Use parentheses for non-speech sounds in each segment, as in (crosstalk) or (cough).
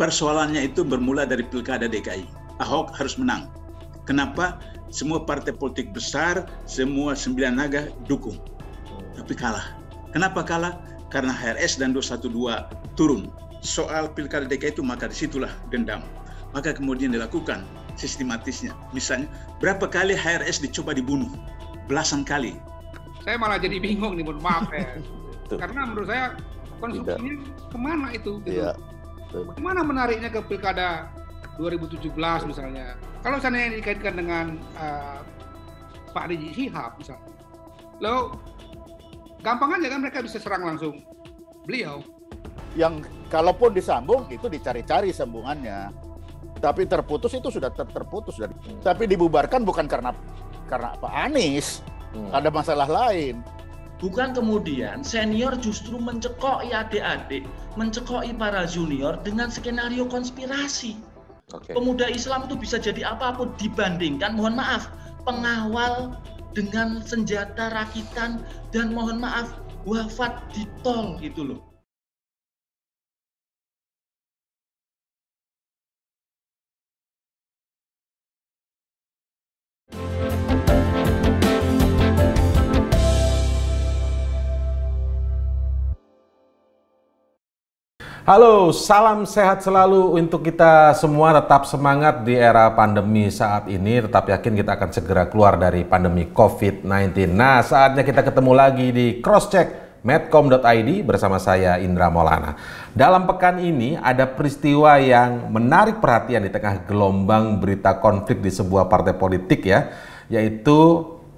persoalannya itu bermula dari pilkada DKI. Ahok harus menang. Kenapa? Semua partai politik besar, semua sembilan naga dukung. Tapi kalah. Kenapa kalah? Karena HRS dan 212 turun. Soal pilkada DKI itu maka disitulah dendam. Maka kemudian dilakukan sistematisnya. Misalnya, berapa kali HRS dicoba dibunuh? Belasan kali. Saya malah jadi bingung nih, maaf ya. Karena menurut saya konstruksinya kemana itu? Gitu. Bagaimana menariknya ke pilkada 2017 misalnya? Kalau misalnya dikaitkan dengan uh, Pak Rizik Sihab, misalnya, lo gampang aja kan mereka bisa serang langsung beliau. Yang kalaupun disambung itu dicari-cari sambungannya, tapi terputus itu sudah ter terputus dari. Hmm. Tapi dibubarkan bukan karena karena Pak Anies, hmm. ada masalah lain Bukan kemudian senior justru mencekoki adik-adik, mencekoki para junior dengan skenario konspirasi. Okay. Pemuda Islam itu bisa jadi apapun dibandingkan, mohon maaf, pengawal dengan senjata rakitan dan mohon maaf wafat di tol gitu loh. Halo, salam sehat selalu untuk kita semua tetap semangat di era pandemi saat ini. Tetap yakin kita akan segera keluar dari pandemi COVID-19. Nah, saatnya kita ketemu lagi di Crosscheck medcom.id bersama saya Indra Maulana. Dalam pekan ini ada peristiwa yang menarik perhatian di tengah gelombang berita konflik di sebuah partai politik ya, yaitu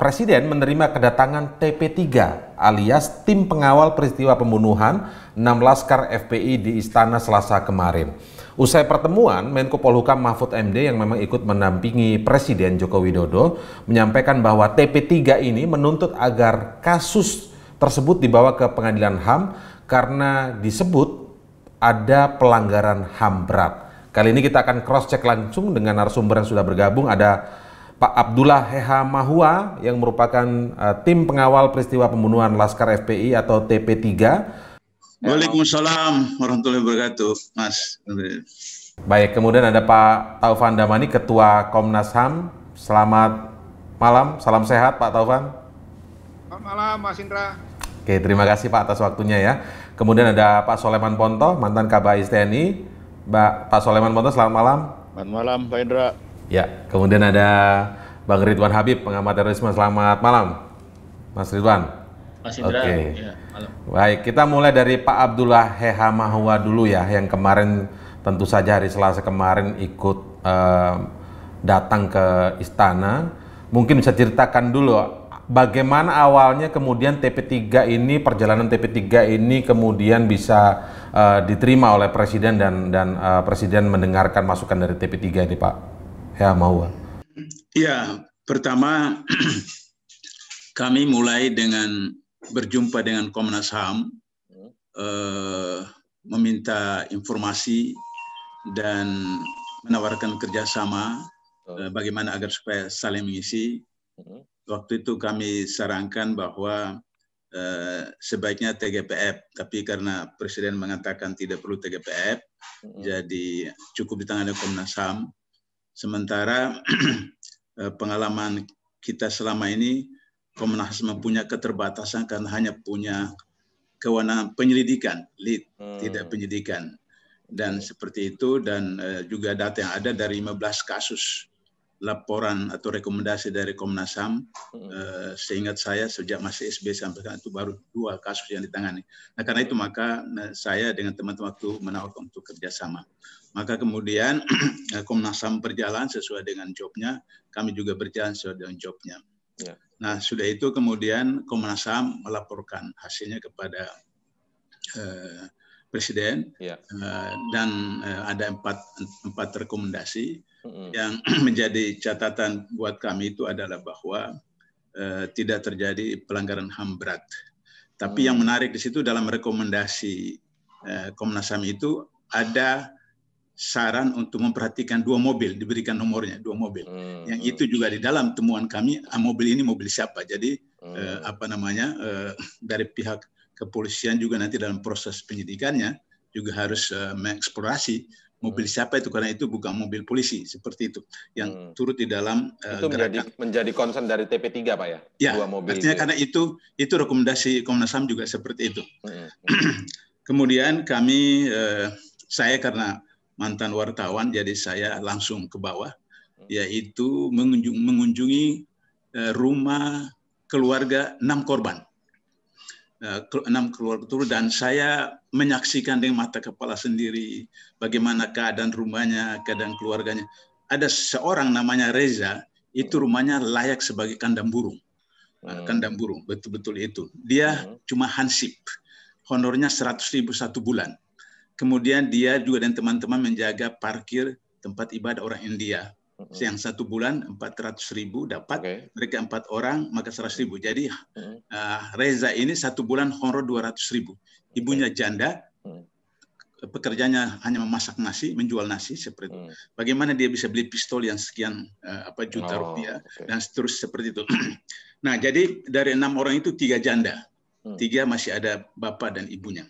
Presiden menerima kedatangan TP3 alias Tim Pengawal Peristiwa Pembunuhan 6 Laskar FPI di Istana Selasa kemarin. Usai pertemuan, Menko Polhukam Mahfud MD yang memang ikut menampingi Presiden Joko Widodo menyampaikan bahwa TP3 ini menuntut agar kasus tersebut dibawa ke Pengadilan HAM karena disebut ada pelanggaran HAM berat. Kali ini kita akan cross-check langsung dengan narasumber yang sudah bergabung ada Pak Abdullah Heha Mahua yang merupakan uh, tim pengawal peristiwa pembunuhan Laskar FPI atau TP3. Waalaikumsalam warahmatullahi wabarakatuh, Mas. Baik, kemudian ada Pak Taufan Damani, Ketua Komnas HAM. Selamat malam, salam sehat Pak Taufan. Selamat malam, Mas Indra. Oke, terima kasih Pak atas waktunya ya. Kemudian ada Pak Soleman Ponto, mantan Kabais TNI. Mbak, Pak Soleman Ponto, selamat malam. Selamat malam, Pak Indra. Ya, kemudian ada Bang Ridwan Habib, pengamat terorisme. Selamat malam, Mas Ridwan. Mas Indra, okay. ya, Baik, kita mulai dari Pak Abdullah Heha Mahua dulu ya, yang kemarin tentu saja hari Selasa kemarin ikut uh, datang ke istana. Mungkin bisa ceritakan dulu bagaimana awalnya kemudian TP3 ini perjalanan TP3 ini kemudian bisa uh, diterima oleh presiden dan dan uh, presiden mendengarkan masukan dari TP3 ini, Pak ya mau ya pertama (clears throat) kami mulai dengan berjumpa dengan Komnas Ham eh, meminta informasi dan menawarkan kerjasama eh, bagaimana agar supaya saling mengisi waktu itu kami sarankan bahwa Uh, sebaiknya TGPF, tapi karena Presiden mengatakan tidak perlu TGPF, mm -hmm. jadi cukup di ditangani Komnas HAM. Sementara (clears throat) eh, pengalaman kita selama ini Komnas mempunyai keterbatasan karena hanya punya kewenangan penyelidikan, lead, hmm. tidak penyidikan. Dan seperti itu dan eh, juga data yang ada dari 15 kasus laporan atau rekomendasi dari Komnas HAM, hmm. eh, seingat saya sejak masih SB sampai sekarang itu baru dua kasus yang ditangani. Nah karena itu maka saya dengan teman-teman itu menawarkan untuk kerjasama. Maka kemudian (clears throat) eh, Komnas HAM berjalan sesuai dengan jobnya, kami juga berjalan sesuai dengan jobnya. Ya. Nah, sudah itu kemudian Komnas HAM melaporkan hasilnya kepada uh, Presiden ya. uh, dan uh, ada empat, empat rekomendasi hmm yang (clears throat) menjadi catatan buat kami itu adalah bahwa uh, tidak terjadi pelanggaran HAM berat. Tapi mm. yang menarik di situ dalam rekomendasi uh, Komnas HAM itu ada saran untuk memperhatikan dua mobil diberikan nomornya dua mobil hmm. yang hmm. itu juga di dalam temuan kami ah, mobil ini mobil siapa jadi hmm. eh, apa namanya eh, (clears throat) dari pihak kepolisian juga nanti dalam proses penyidikannya juga harus eh, mengeksplorasi mobil hmm. siapa itu karena itu bukan mobil polisi seperti itu yang hmm. turut di dalam eh, itu menjadi menjadi concern dari TP3 Pak ya, ya dua mobil artinya itu. Ya? karena itu itu rekomendasi Komnas HAM juga seperti itu hmm. hmm. (clears throat) kemudian kami eh, saya karena mantan wartawan, jadi saya langsung ke bawah, hmm. yaitu mengunjung, mengunjungi eh, rumah keluarga enam korban. Eh, enam keluarga itu dan saya menyaksikan dengan mata kepala sendiri bagaimana keadaan rumahnya, keadaan keluarganya. Ada seorang namanya Reza, itu rumahnya layak sebagai kandang burung. Hmm. Kandang burung, betul-betul itu. Dia hmm. cuma hansip. Honornya 100 ribu satu bulan Kemudian dia juga dan teman-teman menjaga parkir tempat ibadah orang India. Yang satu bulan 400 ribu dapat, okay. mereka empat orang maka 100 ribu. Jadi uh, Reza ini satu bulan honor 200 ribu. Ibunya janda, mm. pekerjanya hanya memasak nasi, menjual nasi seperti itu. Mm. Bagaimana dia bisa beli pistol yang sekian uh, apa juta oh, rupiah okay. dan seterusnya seperti itu. (clears throat) nah jadi dari enam orang itu tiga janda, mm. tiga masih ada bapak dan ibunya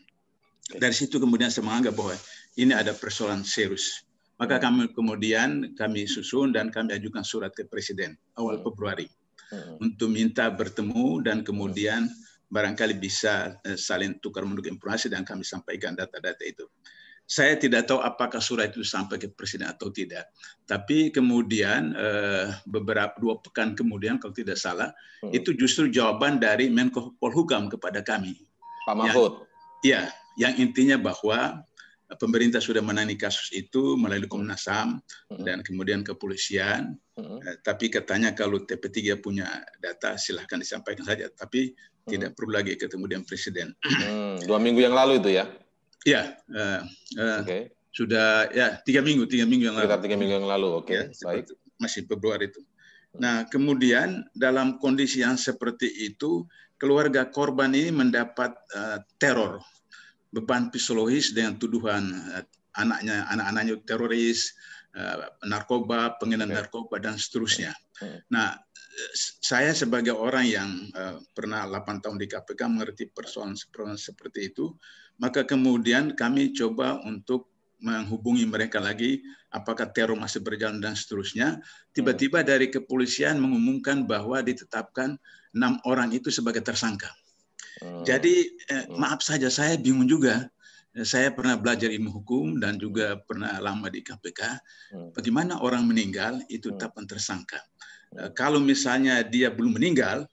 dari situ kemudian saya menganggap bahwa ini ada persoalan serius. Maka hmm. kami kemudian kami susun dan kami ajukan surat ke Presiden awal hmm. Februari hmm. untuk minta bertemu dan kemudian barangkali bisa eh, saling tukar menukar informasi dan kami sampaikan data-data itu. Saya tidak tahu apakah surat itu sampai ke presiden atau tidak. Tapi kemudian eh, beberapa dua pekan kemudian kalau tidak salah itu justru jawaban dari Menko Polhukam kepada kami. Pak ya. Mahfud. Iya, yang intinya bahwa eh, pemerintah sudah menangani kasus itu melalui Komnas HAM dan kemudian kepolisian. Eh, tapi katanya kalau TP3 punya data silahkan disampaikan saja, tapi tidak perlu lagi ketemu dengan presiden. Mm, dua minggu yang lalu itu ya? ya Eh, eh, okay. Sudah ya tiga minggu, tiga minggu yang lalu. tiga minggu yang lalu, oke. Okay. Ya, Masih Februari itu. Mm. Nah, kemudian dalam kondisi yang seperti itu, keluarga korban ini mendapat uh, teror beban psikologis dengan tuduhan eh, anaknya anak-anaknya teroris, eh, narkoba, pengenan narkoba dan seterusnya. Nah, saya sebagai orang yang eh, pernah 8 tahun di KPK mengerti persoalan seperti itu, maka kemudian kami coba untuk menghubungi mereka lagi apakah teror masih berjalan dan seterusnya. Tiba-tiba dari kepolisian mengumumkan bahwa ditetapkan enam orang itu sebagai tersangka. Hmm. Jadi eh, hmm. maaf saja saya bingung juga. Saya pernah belajar ilmu hukum dan juga pernah lama di KPK. Hmm. Bagaimana orang meninggal itu tetap tersangka. Eh, kalau misalnya dia belum meninggal,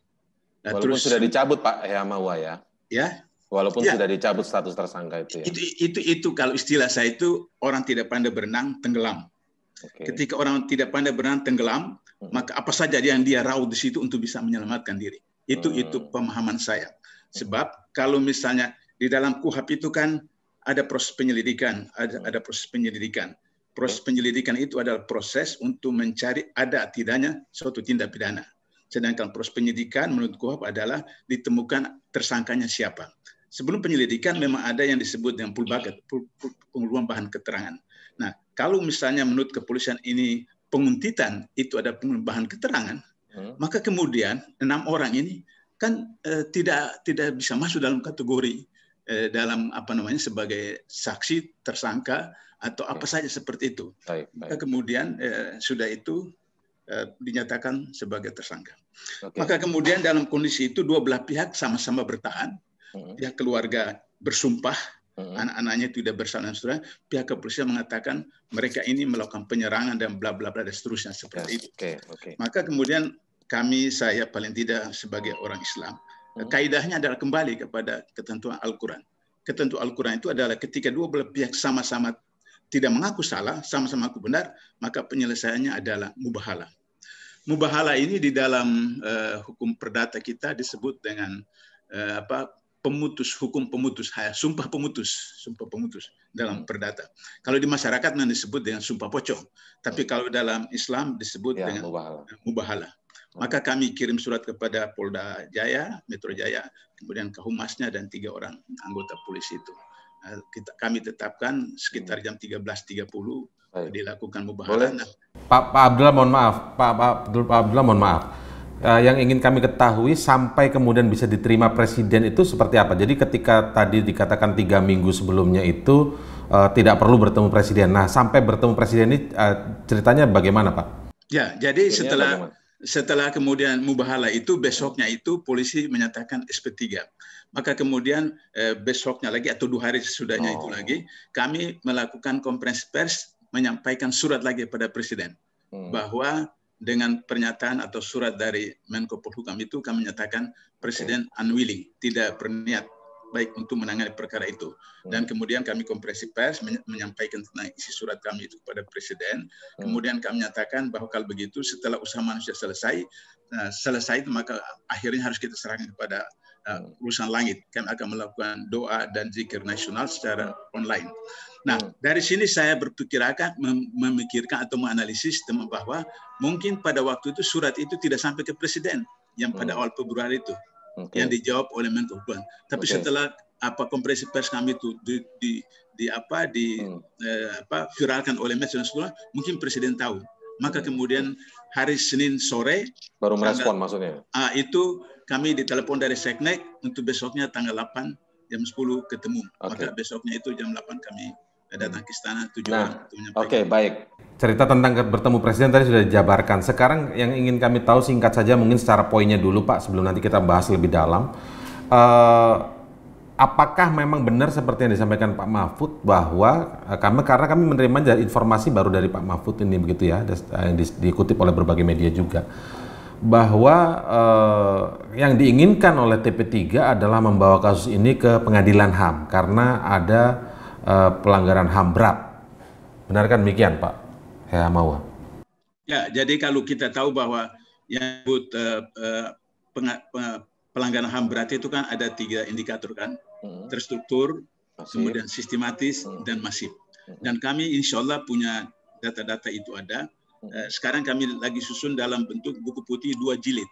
eh, walaupun terus, sudah dicabut Pak Hemawa ya, ya. Ya. Walaupun ya, sudah dicabut status tersangka itu ya. Itu itu itu kalau istilah saya itu orang tidak pandai berenang tenggelam. Okay. Ketika orang tidak pandai berenang tenggelam, maka apa saja yang dia raut di situ untuk bisa menyelamatkan diri. Itu hmm. itu pemahaman saya. Sebab kalau misalnya di dalam kuhap itu kan ada proses penyelidikan, ada, ada proses penyelidikan. Proses penyelidikan itu adalah proses untuk mencari ada tidaknya suatu tindak pidana. Sedangkan proses penyelidikan menurut kuhap adalah ditemukan tersangkanya siapa. Sebelum penyelidikan iya. memang ada yang disebut dengan pulbakat, iya. pengeluaran bahan keterangan. Nah, kalau misalnya menurut kepolisian ini penguntitan itu ada bahan keterangan, hmm. maka kemudian enam orang ini kan eh, tidak tidak bisa masuk dalam kategori eh, dalam apa namanya sebagai saksi tersangka atau apa saja seperti itu. Baik, baik. kemudian eh, sudah itu eh, dinyatakan sebagai tersangka. Okay. Maka kemudian dalam kondisi itu dua belah pihak sama-sama bertahan. Uh hmm. -huh. keluarga bersumpah uh anak-anaknya tidak bersalah dan seterusnya. Pihak kepolisian mengatakan mereka ini melakukan penyerangan dan bla bla bla dan seterusnya seperti okay. itu. Okay. Okay. Maka kemudian kami saya paling tidak sebagai orang Islam hmm. kaidahnya adalah kembali kepada ketentuan Al-Quran. Ketentuan Al-Quran itu adalah ketika dua belah pihak sama-sama tidak mengaku salah, sama-sama aku benar, maka penyelesaiannya adalah mubahala. Mubahala ini di dalam uh, hukum perdata kita disebut dengan uh, apa pemutus hukum pemutus sumpah pemutus sumpah pemutus dalam hmm. perdata kalau di masyarakat disebut dengan sumpah pocong tapi kalau dalam Islam disebut ya, dengan mubahala, mubahala. Maka kami kirim surat kepada Polda Jaya, Metro Jaya, kemudian ke Humasnya dan tiga orang anggota polisi itu. Nah, kita, kami tetapkan sekitar jam 13.30 dilakukan mubahalah. Nah, Pak, Pak Abdullah mohon maaf, Pak, Pak, Abdul, Pak Abdullah mohon maaf. Uh, yang ingin kami ketahui sampai kemudian bisa diterima presiden itu seperti apa? Jadi ketika tadi dikatakan tiga minggu sebelumnya itu uh, tidak perlu bertemu presiden. Nah sampai bertemu presiden ini uh, ceritanya bagaimana Pak? Ya, jadi setelah setelah kemudian mubahala itu besoknya itu polisi menyatakan SP3. Maka kemudian eh, besoknya lagi atau dua hari sesudahnya oh. itu lagi kami melakukan konferensi pers menyampaikan surat lagi kepada presiden hmm. bahwa dengan pernyataan atau surat dari Menko Polhukam itu kami menyatakan presiden okay. unwilling, tidak berniat baik untuk menangani perkara itu. Hmm. Dan kemudian kami kompresi pers menyampaikan tentang isi surat kami itu kepada Presiden. Hmm. Kemudian kami nyatakan bahwa kalau begitu setelah usaha manusia selesai, eh, selesai itu maka akhirnya harus kita serahkan kepada eh, hmm. urusan langit. Kami akan melakukan doa dan zikir nasional secara online. Nah, dari sini saya berpikir akan memikirkan atau menganalisis teman bahwa mungkin pada waktu itu surat itu tidak sampai ke presiden yang pada awal Februari itu okay. yang dijawab oleh Menko Hukum. Tapi okay. setelah apa kompresi pers kami itu di, di, di apa di hmm. eh, apa viralkan oleh media sekolah, mungkin presiden tahu. Maka kemudian hari Senin sore baru merespon tanggal, maksudnya. Ah, itu kami ditelepon dari Seknek untuk besoknya tanggal 8 jam 10 ketemu. Okay. Maka besoknya itu jam 8 kami datang ke istana tujuh nah, Oke, okay, baik. Cerita tentang bertemu presiden tadi sudah dijabarkan. Sekarang yang ingin kami tahu singkat saja mungkin secara poinnya dulu Pak sebelum nanti kita bahas lebih dalam. Uh, apakah memang benar seperti yang disampaikan Pak Mahfud bahwa eh, kami karena kami menerima informasi baru dari Pak Mahfud ini begitu ya eh, yang di, dikutip oleh berbagai media juga bahwa eh, yang diinginkan oleh TP3 adalah membawa kasus ini ke Pengadilan HAM karena ada Eh, pelanggaran HAM berat. Benarkan demikian Pak Hamawa? Ya, ya, jadi kalau kita tahu bahwa yang disebut uh, uh, pelanggaran HAM berat itu kan ada tiga indikator kan, hmm. terstruktur, masif. kemudian sistematis, hmm. dan masif. Hmm. Dan kami insya Allah punya data-data itu ada. sekarang kami lagi susun dalam bentuk buku putih dua jilid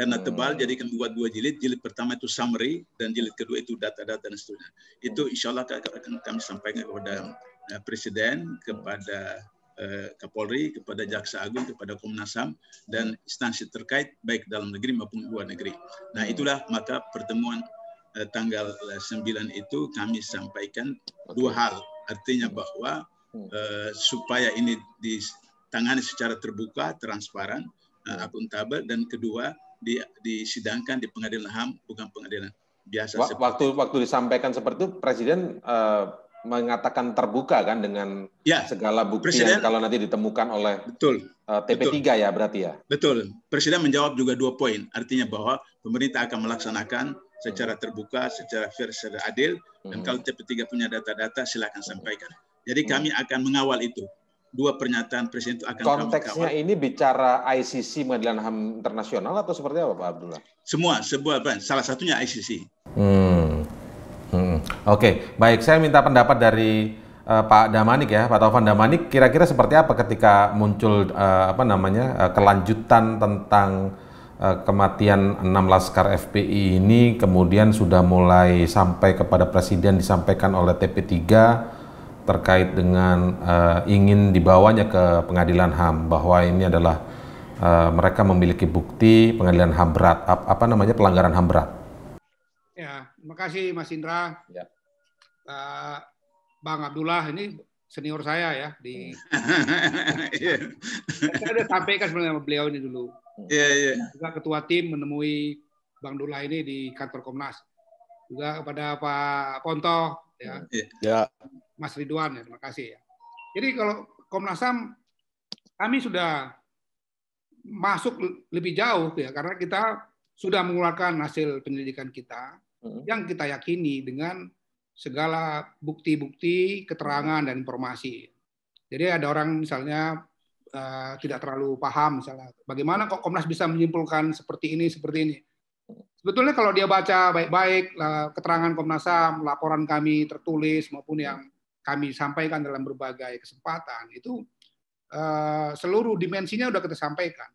karena hmm. tebal jadi kan buat dua jilid jilid pertama itu summary dan jilid kedua itu data-data dan seterusnya itu hmm. insya Allah akan kami sampaikan kepada eh, presiden kepada eh, Kapolri kepada Jaksa Agung kepada Komnas Ham dan hmm. instansi terkait baik dalam negeri maupun luar negeri nah itulah maka pertemuan eh, tanggal 9 eh, itu kami sampaikan dua hal artinya bahwa eh, supaya ini ditangani secara terbuka transparan akuntabel dan kedua di, disidangkan di pengadilan HAM bukan pengadilan biasa. Waktu seperti. waktu disampaikan seperti itu presiden uh, mengatakan terbuka kan dengan ya, segala bukti presiden, yang kalau nanti ditemukan oleh betul, uh, eh, TP3 betul, ya berarti ya. Betul. Presiden menjawab juga dua poin. Artinya bahwa pemerintah akan melaksanakan secara terbuka, secara fair, secara adil. Dan hmm. kalau TP3 punya data-data, silakan sampaikan. Jadi hmm. kami akan mengawal itu dua pernyataan presiden itu akan konteksnya ini bicara ICC Pengadilan HAM Internasional atau seperti apa Pak Abdullah? Semua, sebuah salah satunya ICC. Hmm. hmm. Oke, okay. baik saya minta pendapat dari uh, Pak Damanik ya, Pak Taufan Damanik kira-kira seperti apa ketika muncul uh, apa namanya uh, kelanjutan tentang kematian enam laskar FPI ini kemudian sudah mulai sampai kepada presiden disampaikan oleh TP3 terkait dengan uh, ingin dibawanya ke pengadilan HAM bahwa ini adalah uh, mereka memiliki bukti pengadilan HAM berat apa, apa namanya pelanggaran HAM berat. Ya, terima kasih Mas Indra. Ya. Uh, Bang Abdullah ini senior saya ya di (laughs) iya. saya sudah sampaikan sebenarnya sama beliau ini dulu. Iya, iya. Juga ketua tim menemui Bang Dula ini di kantor Komnas. Juga kepada Pak Ponto ya. Iya. Ya. Mas Ridwan ya, terima kasih ya. Jadi kalau Komnas HAM kami sudah masuk lebih jauh ya karena kita sudah mengeluarkan hasil penyelidikan kita hmm. yang kita yakini dengan segala bukti-bukti, keterangan dan informasi. Jadi ada orang misalnya uh, tidak terlalu paham misalnya bagaimana kok Komnas bisa menyimpulkan seperti ini seperti ini. Sebetulnya kalau dia baca baik-baik uh, keterangan Komnas HAM, laporan kami tertulis maupun yang kami sampaikan dalam berbagai kesempatan itu uh, seluruh dimensinya sudah kita sampaikan.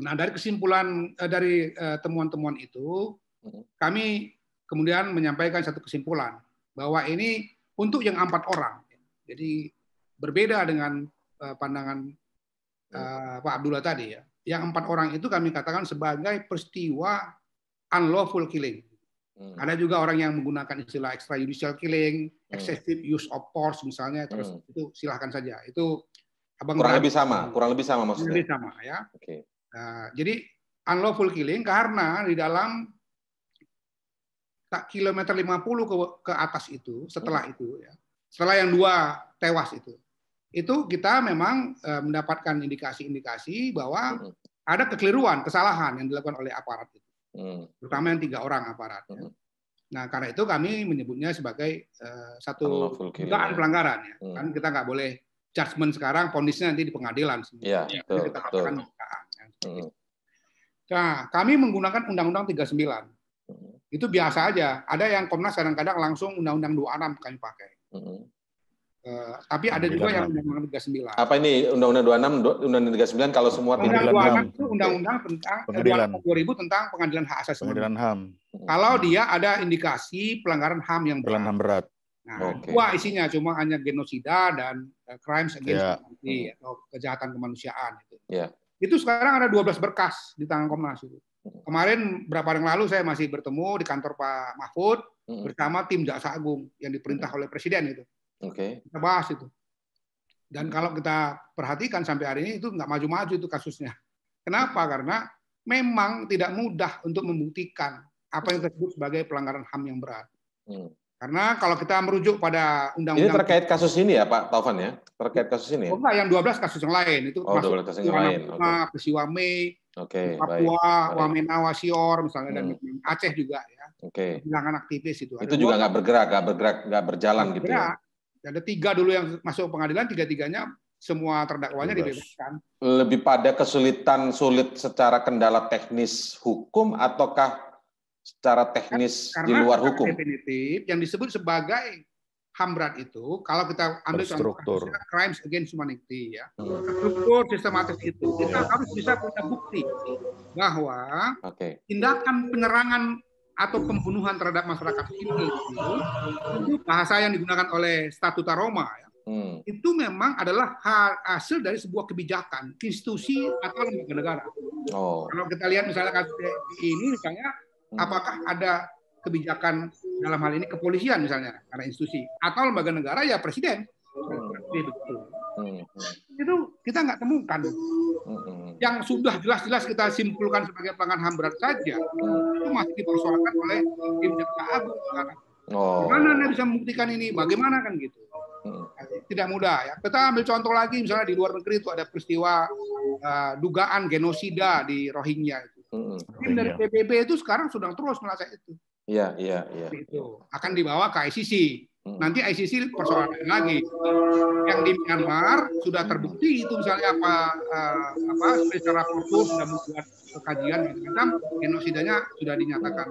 Nah dari kesimpulan uh, dari eh, temuan-temuan uh, itu hmm. kami kemudian menyampaikan satu kesimpulan bahwa ini untuk yang empat orang. Jadi berbeda dengan pandangan Pak Abdullah tadi ya. Yang empat orang itu kami katakan sebagai peristiwa unlawful killing Hmm. Ada juga orang yang menggunakan istilah extrajudicial killing, hmm. excessive use of force misalnya, terus hmm. itu silahkan saja. Itu abang kurang lebih sama, hmm. kurang lebih sama maksudnya. Lebih sama ya. Oke. Okay. Nah, jadi unlawful killing karena di dalam tak kilometer 50 ke ke atas itu, setelah hmm. itu ya, setelah yang dua tewas itu, itu kita memang e, mendapatkan indikasi-indikasi bahwa hmm. ada kekeliruan, kesalahan yang dilakukan oleh aparat itu. Hmm. terutama yang tiga orang ya. Hmm. Nah karena itu kami menyebutnya sebagai uh, satu dugaan ya. pelanggaran ya. Hmm. Kan kita nggak boleh judgement sekarang, ponisnya nanti di pengadilan. Sebenarnya. Ya, kita katakan dugaan. Ya. Hmm. Nah kami menggunakan Undang-Undang 39. Hmm. Itu biasa aja. Ada yang Komnas kadang-kadang langsung Undang-Undang 26 kami pakai. Hmm. Uh, tapi ada juga yang Undang-Undang 39. Apa ini Undang-Undang 26, Undang-Undang 39 kalau semua Undang-Undang 26 itu Undang-Undang tentang pengadilan. 2000 tentang pengadilan hak asasi pengadilan HAM. Kalau dia ada indikasi pelanggaran HAM yang berat. HAM berat. Nah, okay. isinya cuma hanya genosida dan eh, crimes against yeah. humanity atau kejahatan kemanusiaan itu. Yeah. Itu sekarang ada 12 berkas di tangan Komnas itu. Kemarin berapa hari yang lalu saya masih bertemu di kantor Pak Mahfud bersama tim Jaksa Agung yang diperintah oleh Presiden itu. Oke. Okay. Kita bahas itu. Dan kalau kita perhatikan sampai hari ini itu nggak maju-maju itu kasusnya. Kenapa? Karena memang tidak mudah untuk membuktikan apa yang tersebut sebagai pelanggaran HAM yang berat. Hmm. Karena kalau kita merujuk pada undang-undang... Ini terkait kasus ini ya Pak Taufan ya? Terkait kasus ini ya? Oh enggak, yang 12 kasus yang lain. Itu oh, 12 kasus yang lain. Okay. Peristiwa Mei, okay, Papua, baik. Wamena, Sior, misalnya, hmm. dan Aceh juga ya. Oke. Okay. aktivis itu. Itu Ada juga nggak bergerak, nggak bergerak, nggak berjalan gitu ya? Ada tiga dulu yang masuk pengadilan, tiga-tiganya semua terdakwanya dibebaskan. Lebih pada kesulitan sulit secara kendala teknis hukum ataukah secara teknis Karena di luar hukum? definitif yang disebut sebagai ham berat itu kalau kita ambil struktur crimes against humanity ya hmm. struktur sistematis itu kita harus bisa punya bukti bahwa okay. tindakan penyerangan atau pembunuhan terhadap masyarakat sipil itu, bahasa yang digunakan oleh Statuta Roma ya, hmm. itu memang adalah hasil dari sebuah kebijakan institusi atau lembaga negara. Oh. Kalau kita lihat misalnya kasus ini misalnya hmm. apakah ada kebijakan dalam hal ini kepolisian misalnya karena institusi atau lembaga negara ya presiden. Hmm. betul. Hmm. Itu kita nggak temukan. Hmm. Yang sudah jelas-jelas kita simpulkan sebagai pelanggaran HAM berat saja, itu masih dipersoalkan oleh tim jaksa agung sekarang. Oh. mana Anda bisa membuktikan ini? Bagaimana kan gitu? Hmm. Tidak mudah ya. Kita ambil contoh lagi misalnya di luar negeri itu ada peristiwa uh, dugaan genosida di Rohingya itu. Hmm. Tim dari iya. PBB itu sekarang sudah terus melacak itu. Iya, iya, iya. Itu akan dibawa ke ICC. Nanti ICC persoalan lagi. Yang di Myanmar sudah terbukti itu misalnya apa uh, apa special rapporteur sudah membuat kajian gitu kan genosidanya sudah dinyatakan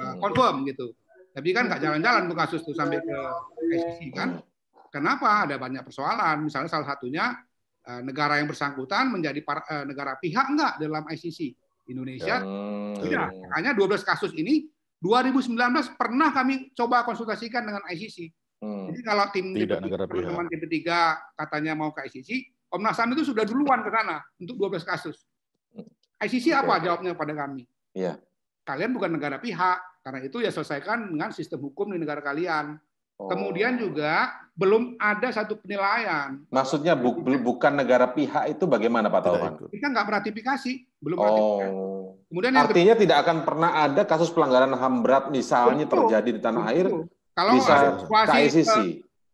eh, mm. confirm gitu. Tapi kan nggak jalan-jalan tuh kasus tuh sampai ke ICC kan. Kenapa? Ada banyak persoalan. Misalnya salah satunya eh, negara yang bersangkutan menjadi negara pihak nggak dalam ICC. Indonesia ya, tidak. Makanya 12 kasus ini 2019 pernah kami coba konsultasikan dengan ICC. Hmm. Jadi kalau tim teman-teman tim ketiga katanya mau ke ICC, Komnas HAM itu sudah duluan ke sana untuk 12 kasus. Hmm. ICC okay. apa jawabnya pada kami? Yeah. Kalian bukan negara pihak, karena itu ya selesaikan dengan sistem hukum di negara kalian. Oh. Kemudian juga belum ada satu penilaian. Maksudnya bu bukan negara pihak itu bagaimana Pak Taufan? Kita nggak meratifikasi. Belum oh. Ratifkan. Kemudian artinya tidak akan pernah ada kasus pelanggaran HAM berat misalnya Betul. terjadi di tanah Betul. air kalau bisa ada situasi,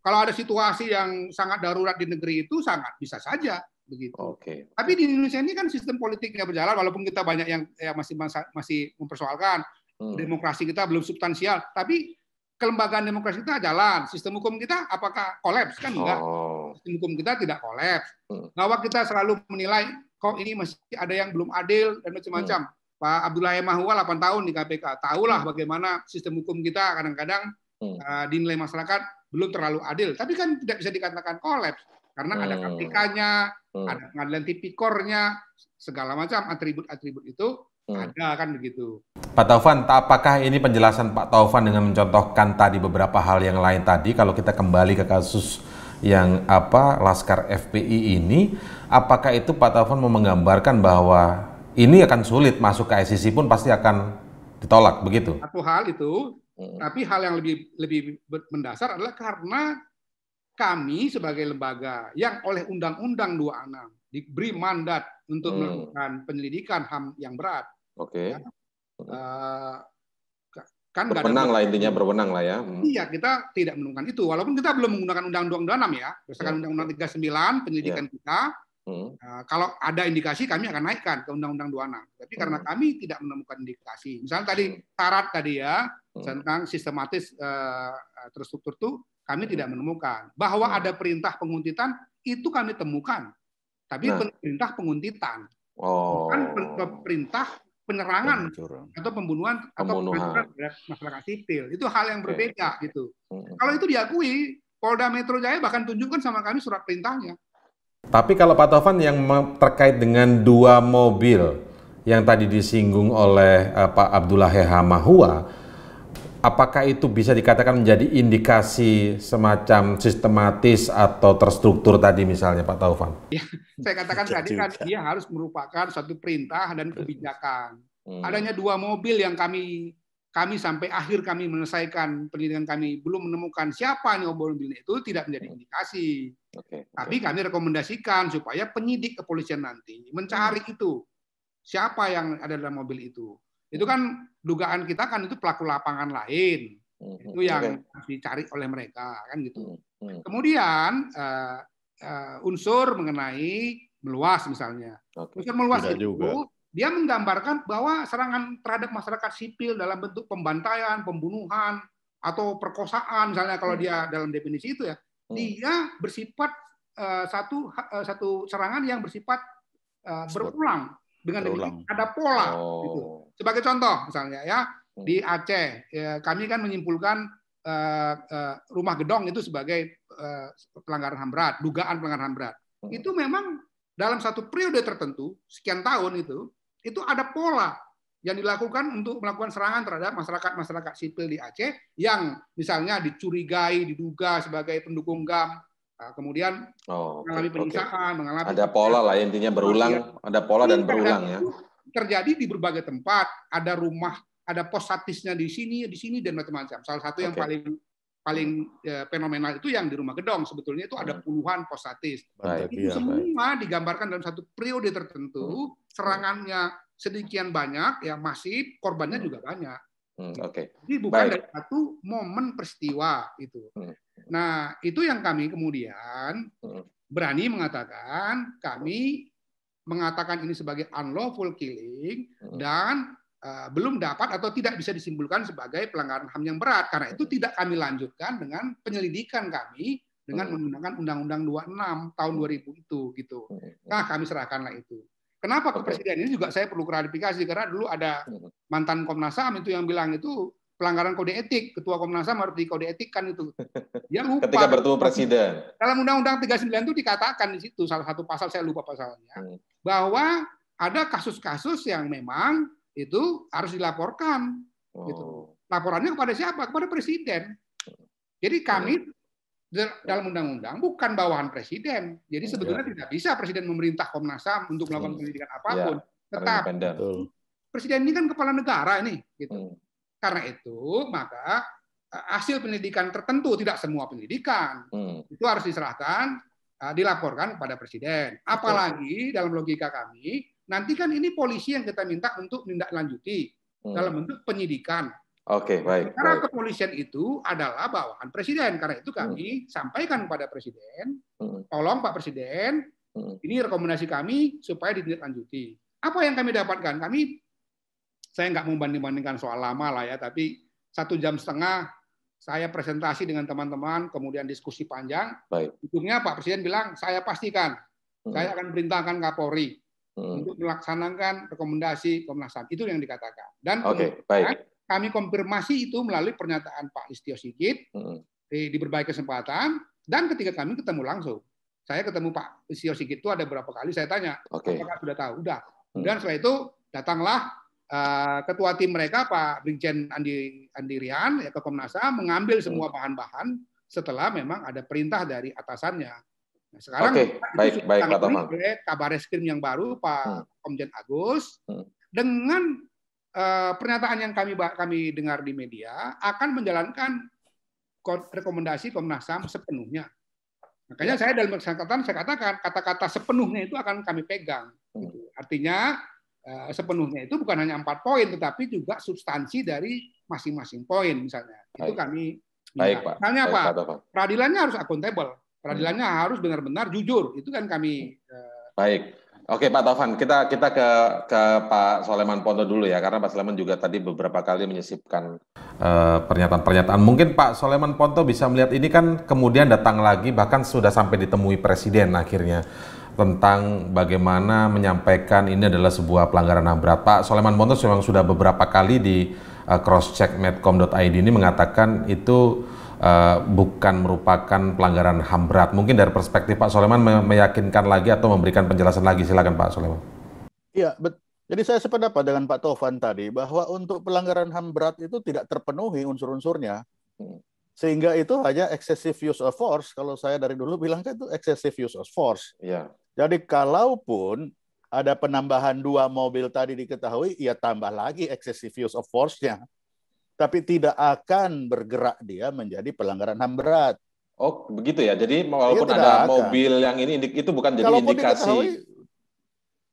Kalau ada situasi yang sangat darurat di negeri itu sangat bisa saja begitu. Oke. Okay. Tapi di Indonesia ini kan sistem politiknya berjalan walaupun kita banyak yang ya, masih masih mempersoalkan hmm. demokrasi kita belum substansial, tapi kelembagaan demokrasi kita jalan, sistem hukum kita apakah kolaps kan enggak? Oh. Sistem hukum kita tidak kolaps. Hmm. Bahwa kita selalu menilai kok ini masih ada yang belum adil dan macam-macam. Hmm. Pak Abdullah Mahua 8 tahun di KPK. Tahulah hmm. bagaimana sistem hukum kita kadang-kadang hmm. uh, dinilai masyarakat belum terlalu adil. Tapi kan tidak bisa dikatakan kolaps karena hmm. ada KPK-nya, hmm. ada pengadilan tipikornya, segala macam atribut-atribut itu hmm. ada kan begitu. Pak Taufan, apakah ini penjelasan Pak Taufan dengan mencontohkan tadi beberapa hal yang lain tadi kalau kita kembali ke kasus yang apa Laskar FPI ini apakah itu Pak Taufan mau menggambarkan bahwa ini akan sulit masuk ke ICC pun pasti akan ditolak begitu. Satu hal itu, hmm. tapi hal yang lebih lebih mendasar adalah karena kami sebagai lembaga yang oleh Undang-Undang 26 diberi mandat untuk hmm. melakukan penyelidikan HAM yang berat. Oke. Okay. Ya, hmm. eh, Kan berwenang lah intinya berwenang lah ya. Hmm. Iya, kita tidak menemukan itu walaupun kita belum menggunakan Undang-Undang 26 ya, berdasarkan ya. Undang-Undang 39 penyidikan ya. kita. Uh, kalau ada indikasi kami akan naikkan ke Undang-Undang 26. Tapi hmm. karena kami tidak menemukan indikasi. Misalnya tadi hmm. syarat tadi ya hmm. tentang sistematis uh, terstruktur itu kami hmm. tidak menemukan bahwa hmm. ada perintah penguntitan itu kami temukan. Tapi nah. perintah penguntitan. Oh. Bukan perintah penerangan Pencuran. atau pembunuhan, pembunuhan. atau terhadap masyarakat sipil. Itu hal yang berbeda okay. gitu. Hmm. Kalau itu diakui, Polda Metro Jaya bahkan tunjukkan sama kami surat perintahnya. Tapi kalau Pak Taufan yang terkait dengan dua mobil yang tadi disinggung oleh eh, Pak Abdullah Hehamahua, apakah itu bisa dikatakan menjadi indikasi semacam sistematis atau terstruktur tadi misalnya Pak Taufan? Ya, saya katakan tadi kan dia harus merupakan suatu perintah dan kebijakan. Hmm. Adanya dua mobil yang kami kami sampai akhir kami menyelesaikan penelitian kami belum menemukan siapa yang mobil itu tidak menjadi hmm. indikasi. Okay, okay. Tapi kami rekomendasikan supaya penyidik kepolisian nanti mencari hmm. itu siapa yang ada dalam mobil itu. Itu kan dugaan kita kan itu pelaku lapangan lain hmm, hmm, itu yang dicari oleh mereka kan gitu. Hmm, Kemudian uh, uh, unsur mengenai meluas misalnya, okay. unsur meluas Tidak itu juga. dia menggambarkan bahwa serangan terhadap masyarakat sipil dalam bentuk pembantaian, pembunuhan atau perkosaan misalnya kalau dia dalam definisi itu ya, dia bersifat uh, satu uh, satu serangan yang bersifat uh, berulang dengan demikian ada pola. Oh. Gitu. Sebagai contoh misalnya ya hmm. di Aceh ya, kami kan menyimpulkan uh, uh, rumah gedong itu sebagai uh, pelanggaran ham berat, dugaan pelanggaran ham berat. Hmm. Itu memang dalam satu periode tertentu sekian tahun itu itu ada pola yang dilakukan untuk melakukan serangan terhadap masyarakat-masyarakat sipil di Aceh yang misalnya dicurigai, diduga sebagai pendukung GAM, kemudian oh, mengalami okay, penyiksaan, mengalami ada pola lah intinya berulang, iya. ada pola dan berulang ya terjadi di berbagai tempat. Ada rumah, ada pos satisnya di sini, di sini dan macam-macam. Salah satu yang okay. paling paling e, fenomenal itu yang di rumah gedong sebetulnya itu ada hmm. puluhan pos satis. Baik, itu iya, semua baik. digambarkan dalam satu periode tertentu, hmm. serangannya sedemikian banyak ya masih korbannya hmm. juga banyak. Hmm, Oke. Okay. Jadi bukan Baik. dari satu momen peristiwa itu. Nah itu yang kami kemudian berani mengatakan kami mengatakan ini sebagai unlawful killing hmm. dan uh, belum dapat atau tidak bisa disimpulkan sebagai pelanggaran HAM yang berat. Karena itu hmm. tidak kami lanjutkan dengan penyelidikan kami dengan hmm. menggunakan Undang-Undang 26 tahun 2000 itu gitu. Nah, kami serahkanlah itu. Kenapa ke presiden ini juga saya perlu klarifikasi karena dulu ada mantan Komnas HAM itu yang bilang itu pelanggaran kode etik. Ketua Komnas HAM harus di kode etik kan itu. Dia lupa. Ketika bertemu presiden. Dalam Undang-Undang 39 itu dikatakan di situ salah satu pasal saya lupa pasalnya bahwa ada kasus-kasus yang memang itu harus dilaporkan. Gitu. Oh. Gitu. Laporannya kepada siapa? Kepada presiden. Jadi kami dalam undang-undang bukan bawahan presiden. Jadi ya. sebetulnya ya. tidak bisa presiden memerintah Komnas HAM untuk melakukan hmm. penyelidikan ya, apapun. Ya. Tetap presiden ini kan kepala negara ini gitu. Hmm. Karena itu maka eh, hasil penyelidikan tertentu tidak semua penyelidikan hmm. itu harus diserahkan Eh, dilaporkan kepada presiden. Apalagi dalam logika kami, nanti kan ini polisi yang kita minta untuk menindaklanjuti hmm. dalam bentuk penyidikan. Oke, okay, baik. Karena baik. kepolisian itu adalah bawahan presiden. Karena itu kami hmm. sampaikan kepada presiden, hmm. tolong Pak Presiden, hmm. ini rekomendasi kami supaya ditindaklanjuti. Apa yang kami dapatkan? Kami, saya nggak membanding-bandingkan soal lama lah ya, tapi satu jam setengah saya presentasi dengan teman-teman, kemudian diskusi panjang. Baik. Ujungnya Pak Presiden bilang, saya pastikan, hmm. saya akan perintahkan Kapolri hmm. untuk melaksanakan rekomendasi Komnas HAM. Itu yang dikatakan. Dan okay. baik. kami konfirmasi itu melalui pernyataan Pak Listio Sigit hmm. di, di berbagai kesempatan, dan ketika kami ketemu langsung. Saya ketemu Pak Listio Sigit itu ada berapa kali, saya tanya, okay. apakah sudah tahu? Udah. Hmm. Dan setelah itu datanglah uh, ketua tim mereka Pak Brigjen Andi Andi Rian ya ke Komnas HAM mengambil semua hmm. bahan-bahan setelah memang ada perintah dari atasannya. Nah, sekarang Oke, baik, baik Pak Tamam. Kabar reskrim yang baru Pak hmm. Komjen Agus hmm. dengan uh, pernyataan yang kami kami dengar di media akan menjalankan rekomendasi Komnas HAM sepenuhnya. Makanya ya. saya dalam kesempatan saya katakan kata-kata sepenuhnya itu akan kami pegang. Hmm. Artinya Eh, sepenuhnya itu bukan hanya empat poin tetapi juga substansi dari masing-masing poin misalnya Baik. itu kami Baik, Pak. misalnya Baik, apa Pak, peradilannya harus akuntabel peradilannya hmm. harus benar-benar jujur itu kan kami eh, Baik. Oke Pak Taufan, kita kita ke ke Pak Soleman Ponto dulu ya, karena Pak Soleman juga tadi beberapa kali menyisipkan eh, pernyataan-pernyataan. Uh, pernyataan. Mungkin Pak Soleman Ponto bisa melihat ini kan kemudian datang lagi, bahkan sudah sampai ditemui Presiden akhirnya tentang bagaimana menyampaikan ini adalah sebuah pelanggaran HAM berat. Pak Soleman Bontos memang sudah beberapa kali di uh, crosscheck medcom.id ini mengatakan itu uh, bukan merupakan pelanggaran HAM berat. Mungkin dari perspektif Pak Soleman me meyakinkan lagi atau memberikan penjelasan lagi. Silakan Pak Soleman. Iya, Jadi saya sependapat dengan Pak Tovan tadi bahwa untuk pelanggaran HAM berat itu tidak terpenuhi unsur-unsurnya. Sehingga itu hanya excessive use of force. Kalau saya dari dulu bilang kan itu excessive use of force. Iya. Jadi kalaupun ada penambahan dua mobil tadi diketahui, ya tambah lagi excessive use of force-nya. Tapi tidak akan bergerak dia menjadi pelanggaran HAM berat. Oh, begitu ya. Jadi iya, walaupun ya, ada akan. mobil yang ini itu bukan jadi kalaupun indikasi.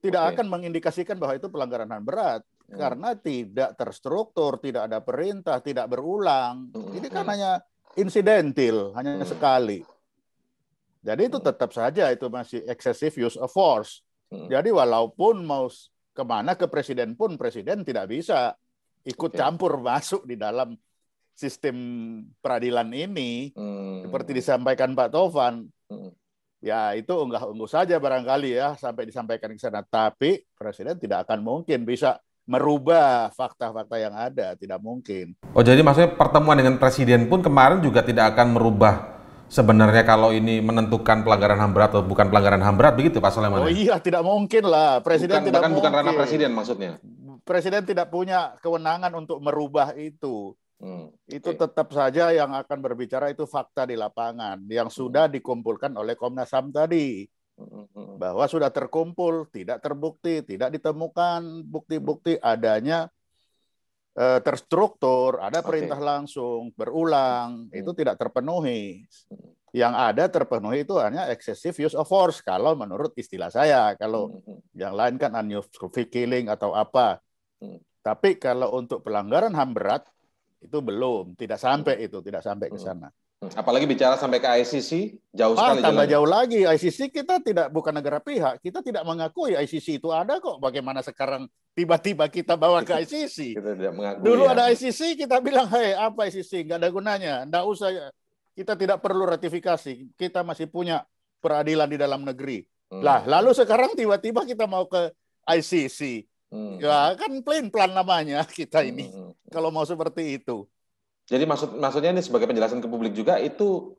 Tidak okay. akan mengindikasikan bahwa itu pelanggaran HAM berat hmm. karena tidak terstruktur, tidak ada perintah, tidak berulang. Hmm. Ini kan hanya insidentil, hanya hmm. sekali. Jadi itu hmm. tetap saja itu masih excessive use of force. Hmm. Jadi walaupun mau kemana ke presiden pun presiden tidak bisa ikut campur (laughs) masuk di dalam sistem peradilan ini. Hmm. Seperti disampaikan Pak Tovan, ya itu unggah-ungguh saja barangkali ya sampai disampaikan ke sana. Tapi presiden tidak akan mungkin bisa merubah fakta-fakta yang ada, tidak mungkin. Oh jadi maksudnya pertemuan dengan presiden pun kemarin juga tidak akan merubah sebenarnya kalau ini menentukan pelanggaran HAM berat atau bukan pelanggaran HAM berat begitu Pak Soleman? Oh ya? iya, tidak mungkin lah. Presiden bukan, tidak bukan mungkin. bukan ranah presiden maksudnya. Presiden tidak punya kewenangan untuk merubah itu. Hmm, itu okay. tetap saja yang akan berbicara itu fakta di lapangan yang hmm. sudah dikumpulkan oleh Komnas HAM tadi hmm, hmm, bahwa sudah terkumpul, tidak terbukti, tidak ditemukan bukti-bukti adanya Eh, terstruktur, ada perintah okay. langsung, berulang, hmm. itu tidak terpenuhi. Hmm. Yang ada terpenuhi itu hanya excessive use of force kalau menurut istilah saya. Kalau hmm. hmm, hmm. yang lain kan unusual killing atau apa. Hmm. Tapi kalau untuk pelanggaran HAM berat itu belum, tidak sampai itu, tidak sampai ke sana. Hmm. Hmm, apalagi bicara sampai ke ICC jauh ah, sekali. Tambah jauh lagi ICC kita tidak bukan negara pihak, kita tidak mengakui ICC itu ada kok. Bagaimana sekarang tiba-tiba kita bawa ke (laughs) ICC? kita tidak mengakui. Dulu ya. ada ICC kita bilang, hei apa ICC? Gak ada gunanya, nggak usah. Ya. Kita tidak perlu ratifikasi. Kita masih punya peradilan di dalam negeri. Hmm. Lah, lalu sekarang tiba-tiba kita mau ke ICC. Hmm. Ya kan plain plan namanya (laughs) kita ini. Hmm, hmm, hmm. Kalau mau seperti itu. Jadi maksud maksudnya ini sebagai penjelasan ke publik juga itu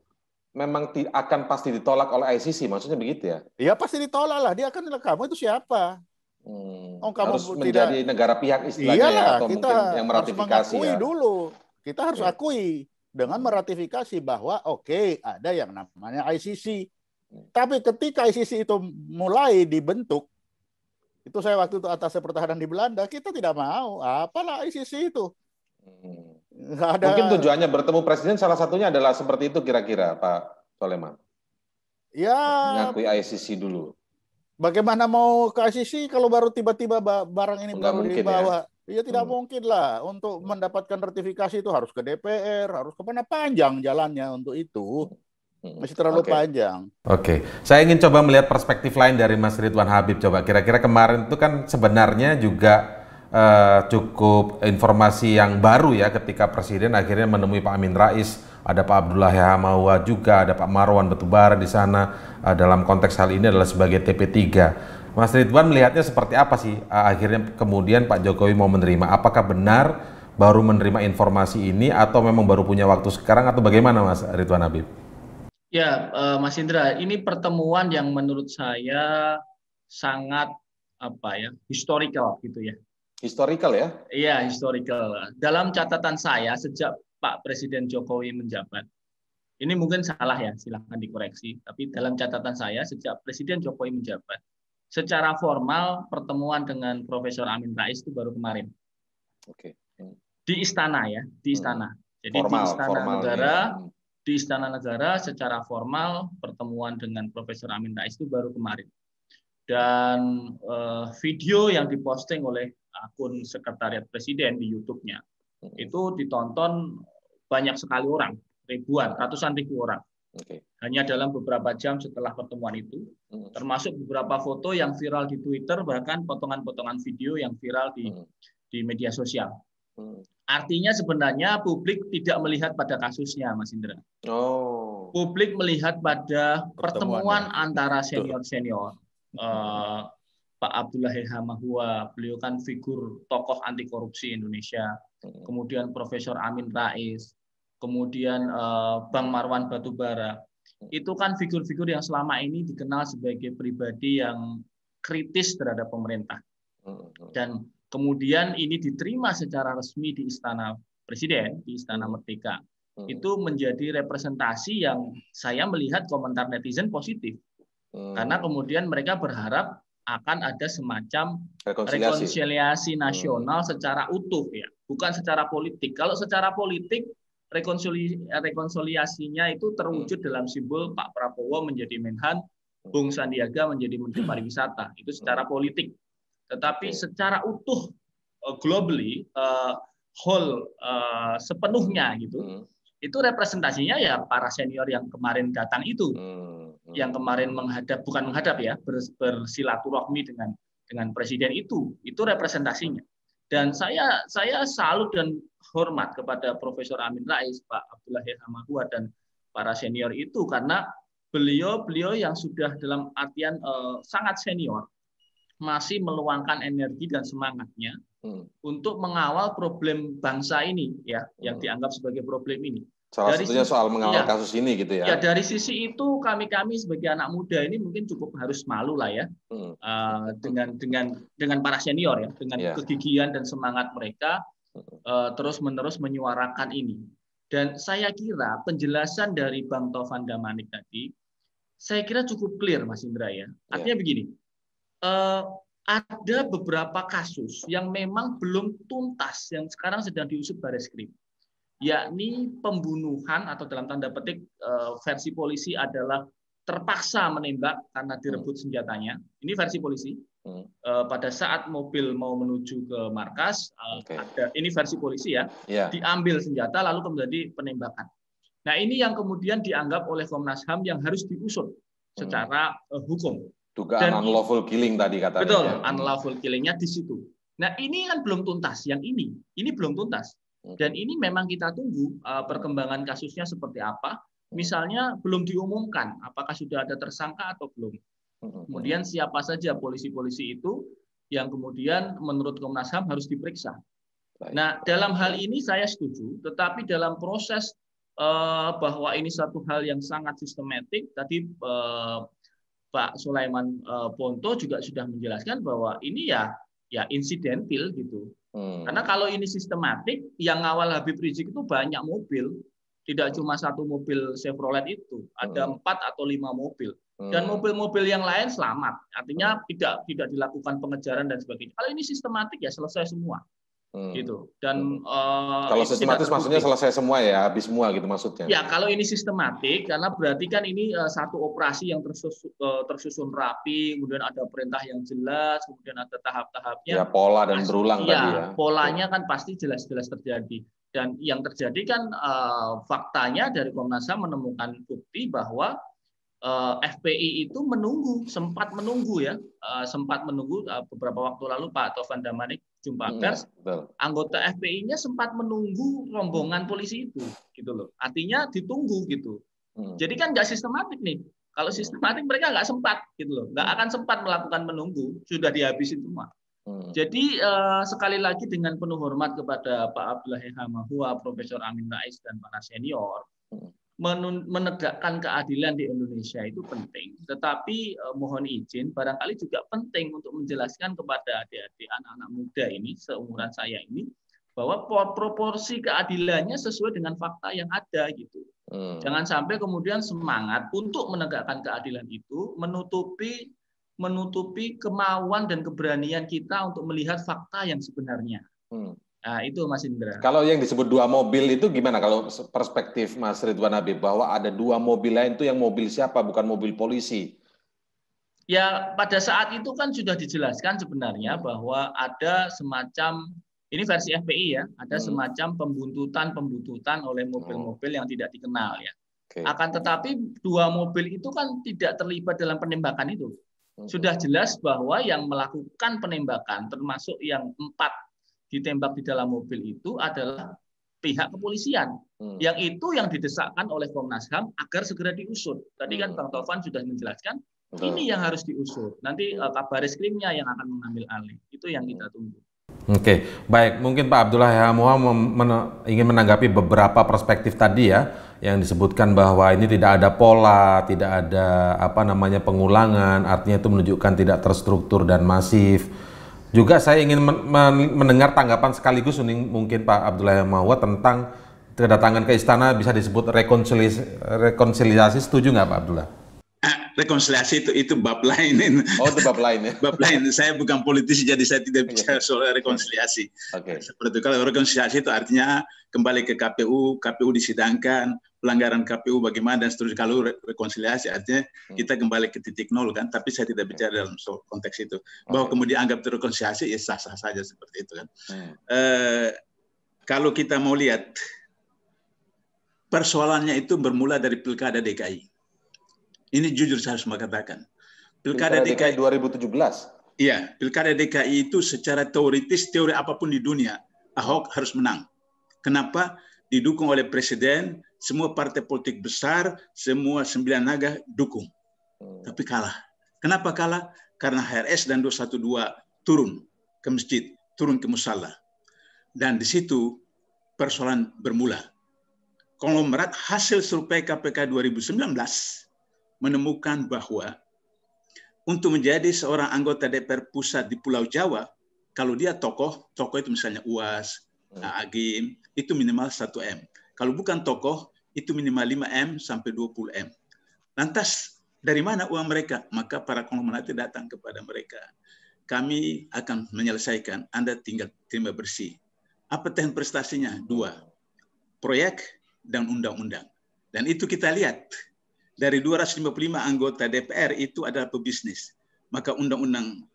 memang ti, akan pasti ditolak oleh ICC, maksudnya begitu ya? Iya pasti ditolak lah. Dia akan kamu itu siapa? Hmm, oh, kamu harus tidak... menjadi negara pihak istilahnya ya, Iyalah, ya, atau kita mungkin yang meratifikasi harus ya. dulu. Kita harus hmm. akui dengan meratifikasi bahwa oke okay, ada yang namanya ICC. Hmm. Tapi ketika ICC itu mulai dibentuk, itu saya waktu itu atas pertahanan di Belanda, kita tidak mau. Apalah ICC itu? Hmm. Nggak ada. Mungkin tujuannya bertemu presiden salah satunya adalah seperti itu kira-kira Pak Soleman. Ya. Ngakui ICC dulu. Bagaimana mau ke ICC kalau baru tiba-tiba barang ini Nggak baru mungkin, ya. dibawa? Ya, ya tidak hmm. mungkin lah. Untuk mendapatkan ratifikasi itu harus ke DPR, harus ke mana panjang jalannya untuk itu. Hmm. Masih terlalu okay. panjang. Oke, okay. saya ingin coba melihat perspektif lain dari Mas Ridwan Habib. Coba kira-kira kemarin itu kan sebenarnya juga eh, cukup informasi yang baru ya ketika Presiden akhirnya menemui Pak Amin Rais, ada Pak Abdullah Yahamawa juga, ada Pak Marwan Betubara di sana uh, dalam konteks hal ini adalah sebagai TP3. Mas Ridwan melihatnya seperti apa sih uh, akhirnya kemudian Pak Jokowi mau menerima? Apakah benar baru menerima informasi ini atau memang baru punya waktu sekarang atau bagaimana Mas Ridwan Habib? Ya, eh, Mas Indra, ini pertemuan yang menurut saya sangat apa ya historical gitu ya Historical ya? Iya, historical. Dalam catatan saya sejak Pak Presiden Jokowi menjabat, ini mungkin salah ya, silahkan dikoreksi. Tapi dalam catatan saya sejak Presiden Jokowi menjabat, secara formal pertemuan dengan Profesor Amin Rais itu baru kemarin. Oke. Hmm. Di istana ya, di hmm. istana. Jadi formal, di istana formal, negara, ya. di istana negara secara formal pertemuan dengan Profesor Amin Rais itu baru kemarin. Dan eh, video yang diposting oleh akun sekretariat presiden di YouTube-nya hmm. itu ditonton banyak sekali orang ribuan ratusan ribu orang hanya dalam beberapa jam setelah pertemuan itu hmm. termasuk beberapa foto yang viral di Twitter bahkan potongan-potongan video yang viral di hmm. di media sosial artinya sebenarnya publik tidak melihat pada kasusnya Mas Indra oh. publik melihat pada pertemuan, ya. antara senior senior eh, Pak Abdullah Hamahua, beliau kan figur tokoh anti korupsi Indonesia. Hmm. Kemudian Profesor Amin Rais, kemudian eh, Bang Marwan Batubara. Hmm. Itu kan figur-figur yang selama ini dikenal sebagai pribadi yang kritis terhadap pemerintah. Hmm. Dan kemudian ini diterima secara resmi di Istana Presiden, di Istana Merdeka. Itu menjadi representasi yang saya melihat komentar netizen positif. Karena kemudian mereka berharap akan ada semacam rekonsiliasi, rekonsiliasi hmm. nasional hmm. secara utuh ya, bukan secara politik. Kalau secara politik rekonsili rekonsiliasinya itu terwujud hmm. dalam simbol Pak Prabowo menjadi Menhan, Bung Sandiaga menjadi Menteri (clears throat) Pariwisata. Itu hmm. secara politik. Tetapi secara utuh eh, globally uh, whole uh, sepenuhnya gitu. Hmm. Itu representasinya ya para senior yang kemarin datang itu. Hmm yang kemarin menghadap bukan menghadap ya bersilaturahmi dengan dengan presiden itu itu representasinya dan saya saya salut dan hormat kepada Profesor Amin Rais Pak Abdullah Hamadua dan para senior itu karena beliau beliau yang sudah dalam artian eh, sangat senior masih meluangkan energi dan semangatnya hmm. untuk mengawal problem bangsa ini ya yang hmm. dianggap sebagai problem ini Salah dari satunya sisi, soal mengawal ya, kasus ini gitu ya. Ya dari sisi itu kami kami sebagai anak muda ini mungkin cukup harus malu lah ya hmm. uh, dengan dengan dengan para senior ya dengan yeah. kegigihan dan semangat mereka uh, hmm. eh, terus menerus menyuarakan ini. Dan saya kira penjelasan dari Bang Tovan Damanik tadi, saya kira cukup clear Mas Indra ya. Iya. Artinya yeah. begini, uh, ada beberapa kasus yang memang belum tuntas yang sekarang sedang diusut baris krim. Hmm yakni pembunuhan atau dalam tanda petik eh, versi polisi adalah terpaksa menembak karena direbut hmm. senjatanya. Ini versi polisi. Hmm. Eh, pada saat mobil mau menuju ke markas, eh, okay. ada, ini versi polisi ya, yeah. diambil senjata lalu terjadi penembakan. Nah ini yang kemudian dianggap oleh Komnas Ham yang harus diusut secara hmm. hukum. Dugaan Dan, unlawful killing tadi katanya. Betul, ya. unlawful killingnya di situ. Nah ini kan belum tuntas, yang ini, ini belum tuntas. Dan ini memang kita tunggu eh, perkembangan kasusnya seperti apa. Misalnya belum diumumkan apakah sudah ada tersangka atau belum. Kemudian siapa saja polisi-polisi itu yang kemudian menurut Komnas HAM harus diperiksa. Nah, dalam hal ini saya setuju, tetapi dalam proses eh, bahwa ini satu hal yang sangat sistematik, tadi eh, Pak Sulaiman Ponto juga sudah menjelaskan bahwa ini ya ya insidental gitu. Hmm. Karena kalau ini sistematik, yang ngawal Habib Rizik itu banyak mobil, tidak cuma satu mobil Chevrolet itu, ada hmm. empat atau lima mobil. Hmm. Dan mobil-mobil yang lain selamat, artinya tidak tidak dilakukan pengejaran dan sebagainya. Kalau ini sistematik ya selesai semua. Gitu. Hmm. gitu dan hmm. Eh, kalau sistematis maksudnya selesai semua ya habis semua gitu maksudnya ya kalau ini sistematik karena berarti kan ini uh, satu operasi yang tersusun, uh, eh, tersusun rapi kemudian ada perintah yang jelas kemudian ada tahap-tahapnya ya pola dan pasti, berulang ya, tadi ya polanya hmm. kan pasti jelas-jelas terjadi dan yang terjadi kan uh, faktanya dari Komnas HAM menemukan bukti bahwa uh, FPI itu menunggu sempat menunggu ya uh, sempat menunggu uh, beberapa waktu lalu Pak Tovan Damanik jumpa pers, hmm, anggota FPI-nya sempat menunggu rombongan polisi itu, gitu loh. Artinya ditunggu gitu. Hmm. Jadi kan nggak sistematik nih. Kalau hmm. sistematik mereka nggak sempat gitu loh, nggak akan sempat melakukan menunggu, sudah dihabisin semua. Hmm. Jadi uh, sekali lagi dengan penuh hormat kepada Pak Abdullah Hamahua, Profesor Amin Rais dan para senior, hmm menegakkan keadilan di Indonesia itu penting, tetapi eh, mohon izin barangkali juga penting untuk menjelaskan kepada adik-adik anak-anak muda ini seumuran saya ini bahwa proporsi keadilannya sesuai dengan fakta yang ada gitu. Hmm. Jangan sampai kemudian semangat untuk menegakkan keadilan itu menutupi menutupi kemauan dan keberanian kita untuk melihat fakta yang sebenarnya. Hmm. Nah, itu Mas Indra. Kalau yang disebut dua mobil itu gimana kalau perspektif Mas Ridwan Habib bahwa ada dua mobil lain itu yang mobil siapa bukan mobil polisi? Ya, pada saat itu kan sudah dijelaskan sebenarnya bahwa ada semacam ini versi FPI ya, ada hmm. semacam pembuntutan-pembuntutan oleh mobil-mobil yang tidak dikenal ya. Okay. Akan tetapi dua mobil itu kan tidak terlibat dalam penembakan itu. Hmm. Sudah jelas bahwa yang melakukan penembakan termasuk yang empat ditembak di dalam mobil itu adalah pihak kepolisian. Hmm. Yang itu yang didesakkan oleh Komnas HAM agar segera diusut. Tadi kan hmm. Bang Taufan sudah menjelaskan, hmm. ini yang harus diusut. Nanti uh, kabar eskrimnya yang akan mengambil alih. Itu yang kita tunggu. Oke, okay. baik. Mungkin Pak Abdullah Hamwa men ingin menanggapi beberapa perspektif tadi ya, yang disebutkan bahwa ini tidak ada pola, tidak ada apa namanya pengulangan, artinya itu menunjukkan tidak terstruktur dan masif juga saya ingin mendengar tanggapan sekaligus mungkin Pak Abdullah Mawa tentang kedatangan ke istana bisa disebut rekonsiliasi, rekonsiliasi setuju nggak Pak Abdullah? (laughs) rekonsiliasi itu itu bab lain. Oh, itu bab lain ya. (laughs) bab lain. Saya bukan politisi jadi saya tidak bicara soal rekonsiliasi. Oke. Okay. Seperti kalau rekonsiliasi itu artinya kembali ke KPU, KPU disidangkan, pelanggaran KPU bagaimana dan seterusnya kalau rekonsiliasi artinya hmm. kita kembali ke titik nol kan tapi saya tidak bicara dalam hmm. konteks itu bahwa kemudian anggap terrekonsiliasi ya sah sah saja seperti itu kan hmm. eh, kalau kita mau lihat persoalannya itu bermula dari pilkada DKI ini jujur saya harus mengatakan pilkada, pilkada DKI, DKI 2017 Iya, pilkada DKI itu secara teoritis teori apapun di dunia Ahok harus menang. Kenapa? Didukung oleh presiden, semua partai politik besar, semua sembilan naga dukung. Hmm. Tapi kalah. Kenapa kalah? Karena HRS dan 212 turun ke masjid, turun ke musala. Dan di situ persoalan bermula. Konglomerat hasil survei KPK 2019 menemukan bahwa untuk menjadi seorang anggota DPR pusat di Pulau Jawa, kalau dia tokoh, tokoh itu misalnya UAS, hmm. AGIM, itu minimal 1M. Kalau bukan tokoh, itu minimal 5M sampai 20M. Lantas, dari mana uang mereka? Maka para konglomerat datang kepada mereka. Kami akan menyelesaikan, Anda tinggal terima bersih. Apa teknik prestasinya? Dua, proyek dan undang-undang. Dan itu kita lihat. Dari 255 anggota DPR itu adalah pebisnis. Maka undang-undang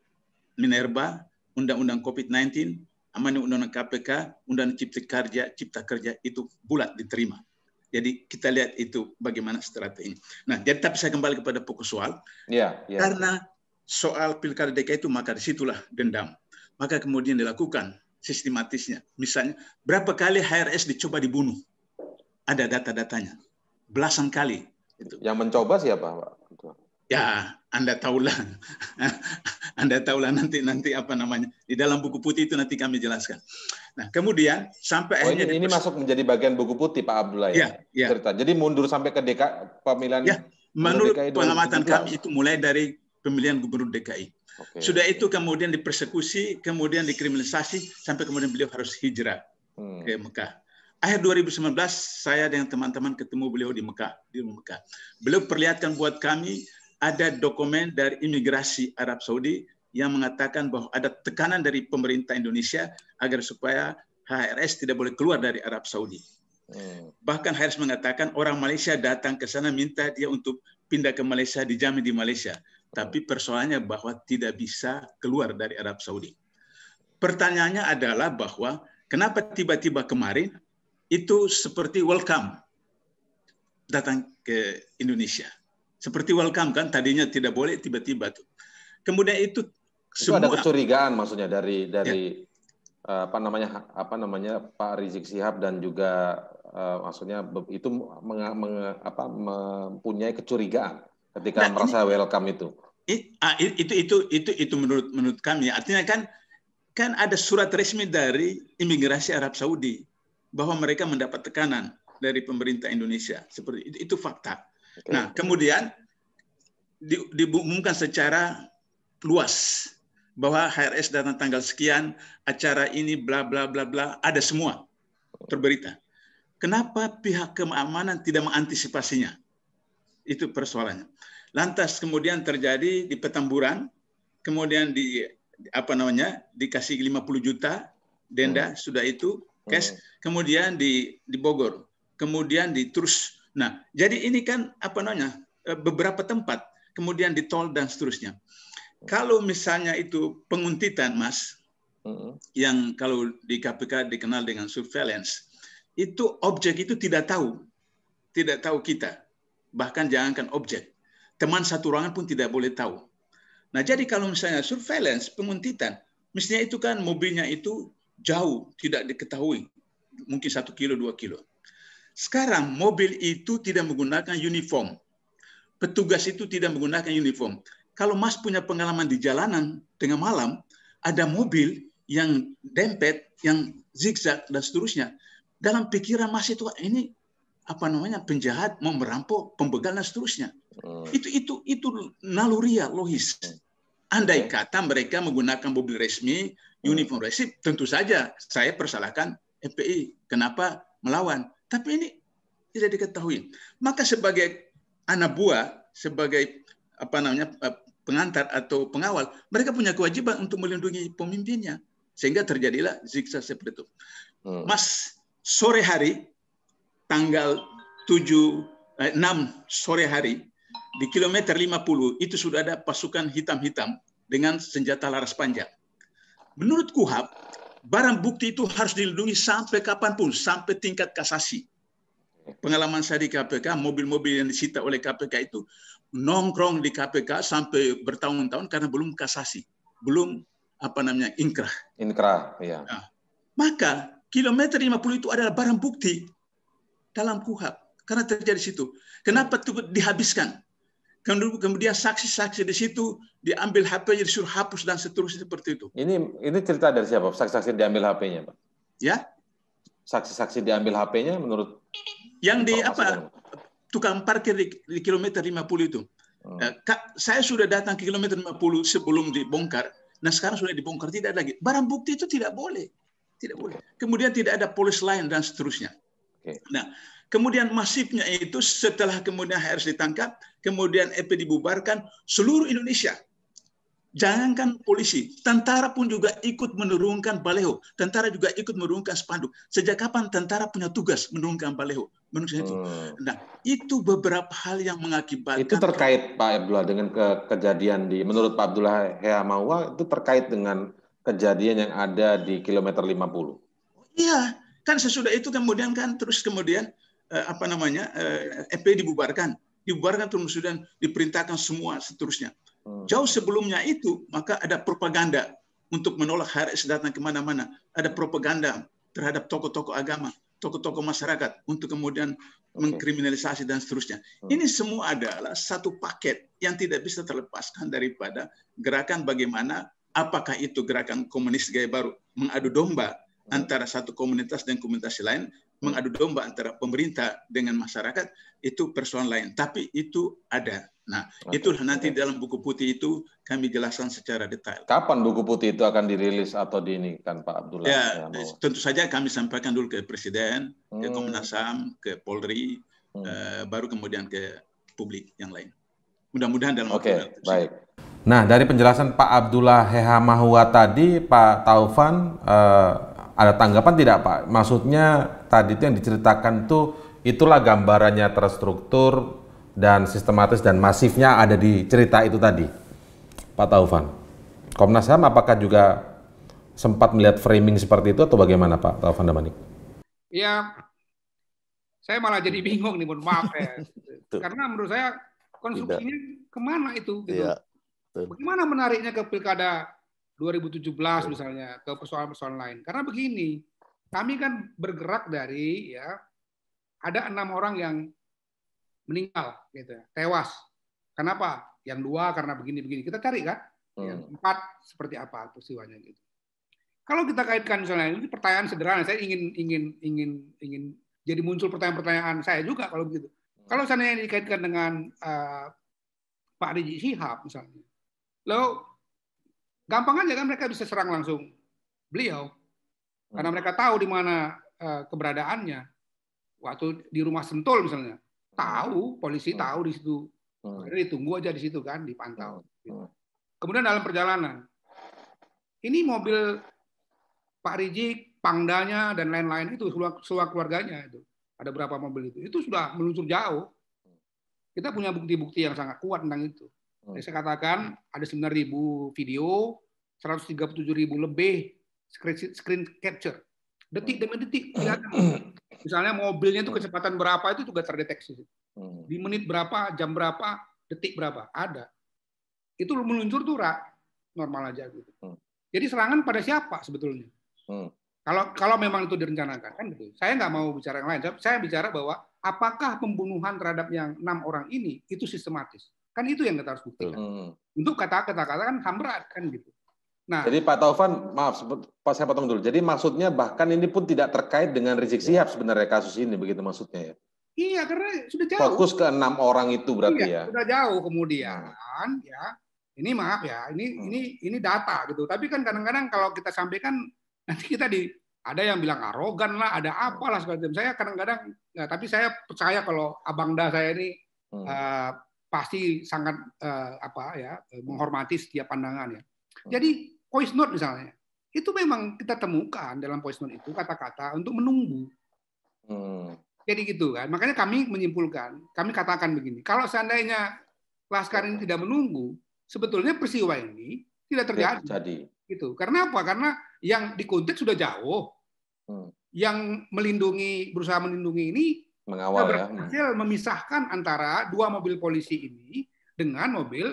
Minerba, undang-undang COVID-19, amani undang-undang KPK, undang cipta kerja, cipta kerja itu bulat diterima. Jadi kita lihat itu bagaimana strategi. Nah, jadi tapi saya kembali kepada pokok soal. Yeah, yeah. Karena soal pilkada DKI itu maka disitulah dendam. Maka kemudian dilakukan sistematisnya. Misalnya, berapa kali HRS dicoba dibunuh? Ada data-datanya. Belasan kali. Itu. Yang mencoba siapa, Pak? ya Anda tahulah, (laughs) Anda tahulah nanti nanti apa namanya di dalam buku putih itu nanti kami jelaskan. Nah kemudian sampai oh, akhirnya ini, ini masuk menjadi bagian buku putih Pak Abdullah ya, ya, ya. cerita. Jadi mundur sampai ke DK pemilihan. Ya, menurut DKI pengamatan kami itu mulai dari pemilihan gubernur DKI. Okay. Sudah itu kemudian dipersekusi, kemudian dikriminalisasi sampai kemudian beliau harus hijrah hmm. ke Mekah akhir 2019 saya dengan teman-teman ketemu beliau di Mekah, di Mekah. Beliau perlihatkan buat kami ada dokumen dari imigrasi Arab Saudi yang mengatakan bahwa ada tekanan dari pemerintah Indonesia agar supaya HRS tidak boleh keluar dari Arab Saudi. Hmm. Bahkan HRS mengatakan orang Malaysia datang ke sana minta dia untuk pindah ke Malaysia dijamin di Malaysia. Tapi persoalannya bahwa tidak bisa keluar dari Arab Saudi. Pertanyaannya adalah bahwa kenapa tiba-tiba kemarin itu seperti welcome datang ke Indonesia. Seperti welcome kan tadinya tidak boleh tiba-tiba tuh. Kemudian itu, itu semua ada kecurigaan maksudnya dari dari ya. Eh, apa namanya apa namanya Pak Rizik Sihab dan juga uh, maksudnya itu menge, menge, apa, mempunyai kecurigaan ketika nah, merasa ini, welcome itu. itu ah, itu itu itu itu menurut menurut kami artinya kan kan ada surat resmi dari imigrasi Arab Saudi bahwa mereka mendapat tekanan dari pemerintah Indonesia seperti itu, itu fakta. Okay. Nah, kemudian di, diumumkan secara luas bahwa HRS datang tanggal sekian, acara ini bla bla bla bla, ada semua terberita. Kenapa pihak keamanan tidak mengantisipasinya? Itu persoalannya. Lantas kemudian terjadi di Petamburan, kemudian di apa namanya? dikasih 50 juta denda hmm. sudah itu cash, hmm. kemudian di di Bogor, kemudian di terus Nah, jadi ini kan apa namanya eh, beberapa tempat, kemudian di tol dan seterusnya. Kalau misalnya itu penguntitan, Mas, uh-huh. yang kalau di KPK dikenal dengan surveillance, itu objek itu tidak tahu, tidak tahu kita, bahkan jangankan objek, teman satu ruangan pun tidak boleh tahu. Nah, jadi kalau misalnya surveillance, penguntitan, mestinya itu kan mobilnya itu jauh, tidak diketahui, mungkin satu kilo, dua kilo. Sekarang mobil itu tidak menggunakan uniform. Petugas itu tidak menggunakan uniform. Kalau Mas punya pengalaman di jalanan tengah malam, ada mobil yang dempet, yang zigzag dan seterusnya. Dalam pikiran Mas itu ini apa namanya penjahat mau merampok, pembegal dan seterusnya. Hmm. Itu itu itu naluria logis. Hmm. Andai kata mereka menggunakan mobil resmi, hmm. uniform resmi, tentu saja saya persalahkan FPI. Kenapa melawan? Tapi ini tidak diketahui. Maka sebagai anak buah, sebagai apa namanya eh, pengantar atau pengawal, mereka punya kewajiban untuk melindungi pemimpinnya. Sehingga terjadilah zigzag seperti itu. Hmm. Mas, sore hari, tanggal 7, eh, 6 sore hari, di kilometer 50 itu sudah ada pasukan hitam-hitam dengan senjata laras panjang. Menurut Kuhab, barang bukti itu harus dilindungi sampai kapanpun, sampai tingkat kasasi. Pengalaman saya di KPK, mobil-mobil yang disita oleh KPK itu nongkrong di KPK sampai bertahun-tahun karena belum kasasi, belum apa namanya inkrah. Inkrah, iya. Nah, maka kilometer 50 itu adalah barang bukti dalam kuhap karena terjadi situ. Kenapa dihabiskan? kemudian saksi-saksi di situ diambil HP-nya disuruh hapus dan seterusnya seperti itu. Ini ini cerita dari siapa? Saksi-saksi diambil HP-nya, Pak. Ya? Saksi-saksi diambil HP-nya menurut yang di apa? Tukang parkir di, di kilometer 50 itu. Hmm. Eh, Kak, saya sudah datang ke kilometer 50 sebelum dibongkar. Nah, sekarang sudah dibongkar tidak lagi. Barang bukti itu tidak boleh. Tidak boleh. Kemudian tidak ada polis lain dan seterusnya. Okay. Nah, kemudian masifnya itu setelah kemudian harus ditangkap, kemudian EP dibubarkan, seluruh Indonesia. Jangankan polisi, tentara pun juga ikut menurunkan baleho. Tentara juga ikut menurunkan spanduk. Sejak kapan tentara punya tugas menurunkan baleho? menurut saya itu. Hmm. Nah, itu beberapa hal yang mengakibatkan... Itu terkait, Pak Abdullah, dengan ke kejadian di... Menurut Pak Abdullah Heamawa, itu terkait dengan kejadian yang ada di kilometer 50. Iya, kan sesudah itu kemudian kan terus kemudian eh, apa namanya eh, EP dibubarkan dibubarkan terus Sudan, diperintahkan semua seterusnya. Hmm. Jauh sebelumnya itu, maka ada propaganda untuk menolak HRS datang kemana-mana. Ada propaganda terhadap tokoh-tokoh agama, tokoh-tokoh masyarakat untuk kemudian mengkriminalisasi dan seterusnya. Hmm. Ini semua adalah satu paket yang tidak bisa terlepaskan daripada gerakan bagaimana apakah itu gerakan komunis gaya baru mengadu domba hmm. antara satu komunitas dan komunitas lain mengadu domba antara pemerintah dengan masyarakat itu persoalan lain. Tapi itu ada. Nah, itulah nanti dalam buku putih itu kami jelaskan secara detail. Kapan buku putih itu akan dirilis atau diinikan Pak Abdullah? Ya, ya tentu saja kami sampaikan dulu ke Presiden, hmm. ke Komnas HAM, ke Polri, hmm. eh, baru kemudian ke publik yang lain. Mudah-mudahan dalam okay, baik. Nah, dari penjelasan Pak Abdullah Mahua tadi, Pak Taufan, eh, ada tanggapan tidak Pak? Maksudnya tadi itu yang diceritakan itu itulah gambarannya terstruktur dan sistematis dan masifnya ada di cerita itu tadi. Pak Taufan. Komnas HAM apakah juga sempat melihat framing seperti itu atau bagaimana Pak Taufan Damanik? Ya, saya malah jadi bingung nih, mohon maaf ya. Karena menurut saya konstruksinya Tidak. kemana itu? Gitu. Ya. Bagaimana menariknya ke pilkada 2017 misalnya ke persoalan-persoalan lain. Karena begini, kami kan bergerak dari ya ada enam orang yang meninggal gitu ya, tewas. Kenapa? Yang dua karena begini-begini. Kita cari kan Hmm. empat seperti apa peristiwanya gitu. Kalau kita kaitkan misalnya ini pertanyaan sederhana, saya ingin ingin ingin ingin jadi muncul pertanyaan-pertanyaan saya juga kalau begitu. Hmm. Kalau seandainya dikaitkan dengan uh, Pak Rizik Syihab misalnya, lalu Gampang aja kan mereka bisa serang langsung beliau karena mereka tahu di mana eh, keberadaannya. Waktu di rumah Sentul misalnya, tahu polisi hmm. tahu di situ. Hmm. Akhirnya ditunggu aja di situ kan, dipantau. Hmm. Kemudian dalam perjalanan, ini mobil Pak Rizik, Pangdanya dan lain-lain itu seluruh keluarganya itu ada berapa mobil itu itu sudah meluncur jauh kita punya bukti-bukti yang sangat kuat tentang itu jadi saya katakan ada 9.000 video, 137.000 lebih screen, screen capture. Detik demi detik kelihatan. (clears throat) Misalnya mobilnya itu kecepatan berapa itu juga terdeteksi. Di menit berapa, jam berapa, detik berapa, ada. Itu meluncur tuh rak normal aja gitu. Jadi serangan pada siapa sebetulnya? Kalau kalau memang itu direncanakan kan gitu. Saya nggak mau bicara yang lain. Saya bicara bahwa apakah pembunuhan terhadap yang enam orang ini itu sistematis? Kan itu yang kita harus buktikan. Hmm. Untuk kata-kata kata kan hamrat kan gitu. Nah, jadi Pak Taufan, maaf, pas saya potong dulu. Jadi maksudnya bahkan ini pun tidak terkait dengan Rizik iya. Sihab sebenarnya kasus ini, begitu maksudnya ya? Iya, karena sudah jauh. Fokus ke enam orang itu berarti iya, ya. Sudah jauh kemudian, hmm. ya. Ini maaf ya, ini hmm. ini ini data gitu. Tapi kan kadang-kadang kalau kita sampaikan (laughs) nanti kita di ada yang bilang arogan lah, ada hmm. apalah segala macam. Saya kadang-kadang, ya, tapi saya percaya kalau abang da saya ini hmm. uh, pasti sangat uh, apa ya eh, menghormati setiap pandangan ya. Hmm. Jadi voice note misalnya itu memang kita temukan dalam voice note itu kata-kata untuk menunggu. Hmm. Jadi gitu kan. Makanya kami menyimpulkan, kami katakan begini, kalau seandainya laskar ini tidak menunggu, sebetulnya peristiwa ini tidak terjadi. Jadi. Gitu. Karena apa? Karena yang dikuntit sudah jauh. Hmm. Yang melindungi berusaha melindungi ini mengawal nah, berhasil ya. memisahkan antara dua mobil polisi ini dengan mobil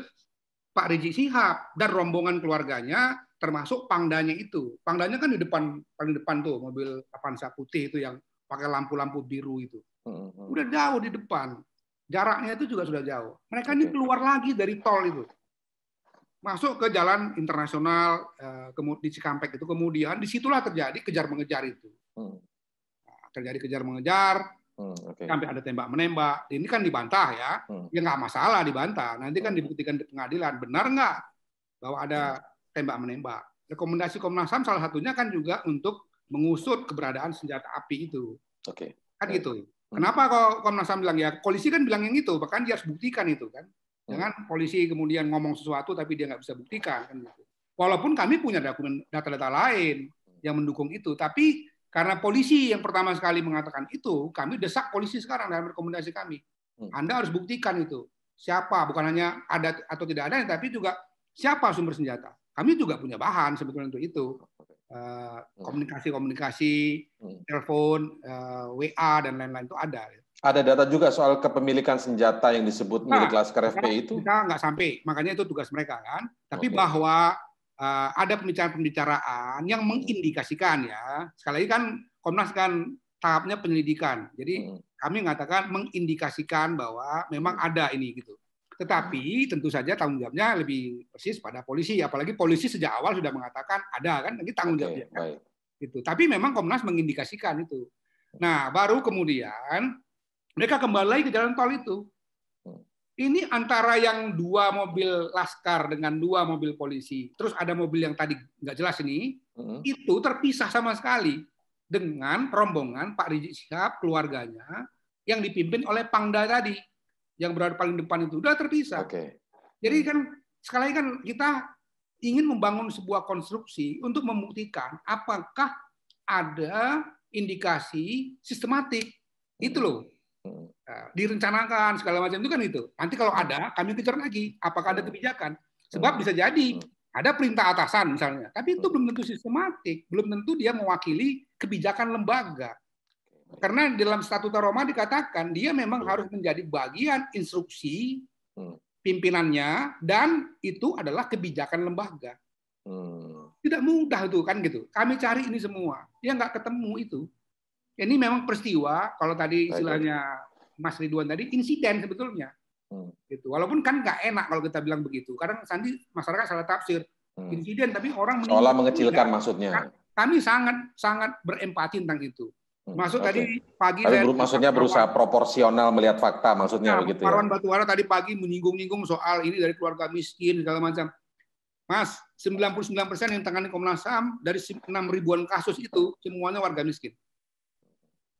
Pak Rizik Sihab dan rombongan keluarganya termasuk pangdanya itu. Pangdanya kan di depan paling depan tuh mobil Avanza putih itu yang pakai lampu-lampu biru itu. Mm-hmm. Udah jauh di depan. Jaraknya itu juga sudah jauh. Mereka ini keluar lagi dari tol itu. Masuk ke jalan internasional eh, di Cikampek itu kemudian disitulah terjadi kejar mengejar itu. Mm. Terjadi kejar mengejar, Hmm, okay. Sampai ada tembak menembak. Ini kan dibantah ya. Hmm. Ya nggak masalah dibantah. Nanti kan dibuktikan di pengadilan benar nggak bahwa ada hmm. tembak menembak. Rekomendasi Komnas HAM salah satunya kan juga untuk mengusut keberadaan senjata api itu. Oke. Okay. Kan gitu. Hmm. Kenapa kok Komnas HAM bilang ya polisi kan bilang yang itu, bahkan dia harus buktikan itu kan. Hmm. Jangan polisi kemudian ngomong sesuatu tapi dia nggak bisa buktikan kan gitu. Walaupun kami punya dokumen data-data lain hmm. yang mendukung itu, tapi karena polisi yang pertama sekali mengatakan itu, kami desak polisi sekarang dalam rekomendasi kami. Hmm. Anda harus buktikan itu. Siapa, bukan hanya ada atau tidak ada, tapi juga siapa sumber senjata. Kami juga punya bahan sebetulnya untuk itu. Eh, hmm. Komunikasi-komunikasi, hmm. telepon, eh, WA, dan lain-lain itu ada. Ada data juga soal kepemilikan senjata yang disebut milik nah, Laskar FPI itu? Kita nggak sampai, makanya itu tugas mereka kan. Tapi okay. bahwa Eh, ada pembicaraan-pembicaraan yang mengindikasikan ya. Sekali lagi kan Komnas kan tahapnya penyelidikan. Jadi hmm. kami mengatakan mengindikasikan bahwa memang hmm. ada ini gitu. Tetapi hmm. tentu saja tanggung jawabnya lebih persis pada polisi, apalagi polisi sejak awal sudah mengatakan ada kan, ini tanggung jawabnya. Okay, kan? Itu. Tapi memang Komnas mengindikasikan itu. Nah, baru kemudian mereka kembali ke jalan tol itu. Ini antara yang dua mobil laskar dengan dua mobil polisi, terus ada mobil yang tadi nggak jelas ini, hmm. itu terpisah sama sekali dengan rombongan Pak Rizik Syihab keluarganya yang dipimpin oleh Pangda tadi yang berada paling depan itu sudah terpisah. Okay. Jadi kan sekali kan kita ingin membangun sebuah konstruksi untuk membuktikan apakah ada indikasi sistematik itu loh Nah, direncanakan segala macam itu kan itu. Nanti kalau ada, kami kejar lagi. Apakah ada hmm. kebijakan? Hmm. Sebab bisa jadi hmm. ada perintah atasan misalnya, tapi itu belum tentu sistematik, belum tentu dia mewakili kebijakan lembaga. Karena dalam statuta Roma dikatakan dia memang harus menjadi bagian instruksi pimpinannya dan itu adalah kebijakan lembaga. Tidak mudah tuh kan gitu. Kami cari ini semua, dia nggak ketemu itu. Ini memang peristiwa, kalau tadi istilahnya Mas Ridwan tadi, insiden sebetulnya. Hmm. Gitu. Walaupun kan nggak enak kalau kita bilang begitu. Karena nanti masyarakat salah tafsir. Hmm. Insiden, tapi orang Seolah mengecilkan tidak. maksudnya. Kan kami sangat sangat berempati tentang itu. Hmm, Maksud okay. tadi pagi tadi saya maksudnya berusaha proporsional melihat fakta maksudnya nah, begitu. Ya. Marwan ya? Batuara tadi pagi menyinggung-nyinggung soal ini dari keluarga miskin segala macam. Mas, 99% yang tangani Komnas HAM dari 6 ribuan kasus itu semuanya warga miskin.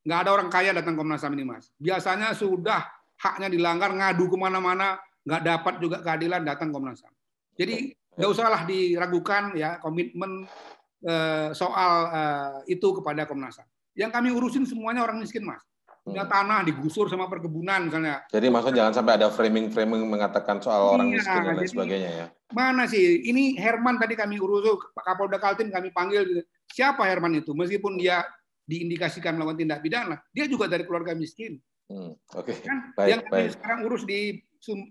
Nggak ada orang kaya datang Komnas HAM ini, Mas. Biasanya sudah haknya dilanggar, ngadu kemana-mana, nggak dapat juga keadilan datang Komnas HAM. Jadi nggak ya. usahlah diragukan ya komitmen eh, soal eh, itu kepada Komnas HAM. Yang kami urusin semuanya orang miskin, Mas. Punya hmm. tanah digusur sama perkebunan misalnya. Jadi maksudnya jangan sampai ada framing-framing mengatakan soal orang iya, miskin dan sebagainya ya. Mana sih? Ini Herman tadi kami urus Pak Kapolda Kaltim kami panggil gitu. siapa Herman itu meskipun dia diindikasikan melakukan tindak pidana, dia juga dari keluarga miskin. Hmm, Oke. Okay. Kan yang baik. sekarang urus di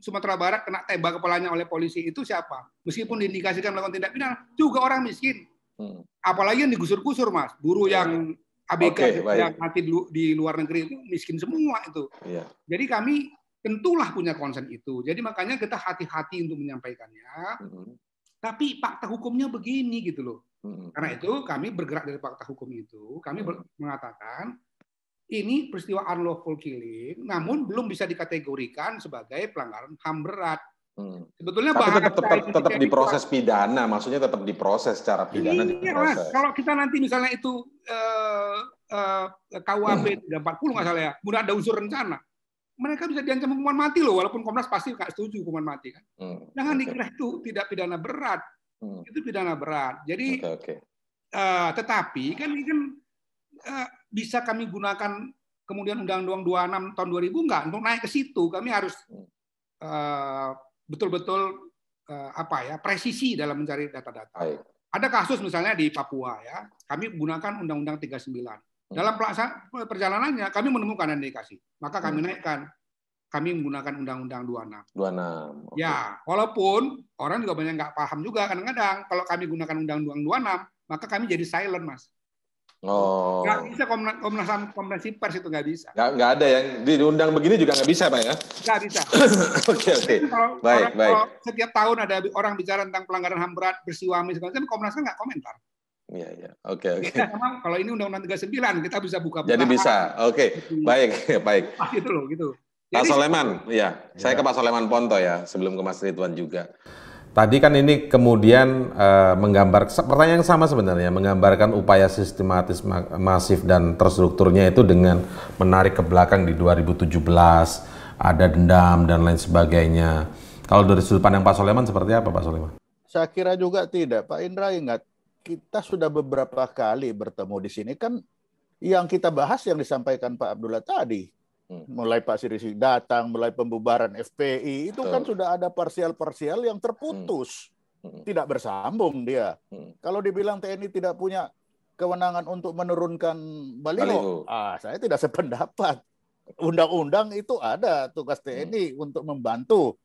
Sumatera Barat kena tembak kepalanya oleh polisi itu siapa? Meskipun diindikasikan melakukan tindak pidana, juga orang miskin. Hmm. Apalagi yang digusur-gusur, Mas. Buruh hmm. yang ABK okay, yang baik. mati di luar negeri itu miskin semua itu. Yeah. Jadi kami tentulah punya konsen itu. Jadi makanya kita hati-hati untuk menyampaikannya. Hmm. Tapi fakta hukumnya begini gitu loh. Karena itu kami bergerak dari fakta hukum itu, kami mengatakan ini peristiwa unlawful killing, namun belum bisa dikategorikan sebagai pelanggaran HAM berat. Mm. Sebetulnya Tapi tetap, tetap, tetap diproses pidana, maksudnya tetap diproses secara iya, pidana. Iya, Mas. Kalau kita nanti misalnya itu uh, uh, KUHP 340 nggak salah ya, mudah ada unsur rencana, mereka bisa diancam hukuman mati loh, walaupun Komnas pasti nggak setuju hukuman mati kan. Hmm. Jangan okay. dikira itu tidak pidana berat hmm. itu pidana berat. Jadi okay, okay. Uh, eh, tetapi kan ini kan uh, bisa kami gunakan kemudian Undang-Undang 26 tahun 2000 enggak untuk naik ke situ kami harus betul hmm. eh, betul-betul uh, apa ya presisi dalam mencari data-data. Ada kasus misalnya di Papua ya, kami gunakan Undang-Undang 39. Hmm. Dalam perjalanannya kami menemukan indikasi, maka kami hmm. naikkan kami menggunakan Undang-Undang 26. 26. Okay. Ya, walaupun orang juga banyak nggak paham juga kadang-kadang kalau kami gunakan Undang-Undang 26, maka kami jadi silent, Mas. Oh. Nggak bisa Komnas HAM konferensi pers itu nggak bisa. Nggak, nggak ada yang diundang begini juga nggak bisa, Pak ya? Nggak bisa. (laughs) Oke, oke. Okay, okay. Baik, orang, baik. setiap tahun ada orang bicara tentang pelanggaran HAM berat, bersiwa amis, kan Komnas HAM nggak komentar. Iya, iya. Oke, oke. Memang kalau ini Undang-Undang 39 kita bisa buka. Jadi bisa. Oke. Okay. Gitu. Baik, (laughs) baik. Itu loh gitu. Pak Soleman, ya. ya. Saya ke Pak Soleman Ponto ya, sebelum ke Mas Ridwan juga. Tadi kan ini kemudian uh, menggambar pertanyaan yang sama sebenarnya, menggambarkan upaya sistematis ma masif dan terstrukturnya itu dengan menarik ke belakang di 2017, ada dendam dan lain sebagainya. Kalau dari sudut pandang Pak Soleman seperti apa Pak Soleman? Saya kira juga tidak, Pak Indra ingat kita sudah beberapa kali bertemu di sini kan yang kita bahas yang disampaikan Pak Abdullah tadi Hmm. mulai Pak Sirisi datang, mulai pembubaran FPI, itu kan sudah ada parsial-parsial yang terputus, hmm. Hmm. tidak bersambung dia. Kalau dibilang TNI tidak punya kewenangan untuk menurunkan baliho, ah saya tidak sependapat. Undang-undang itu ada tugas TNI untuk membantu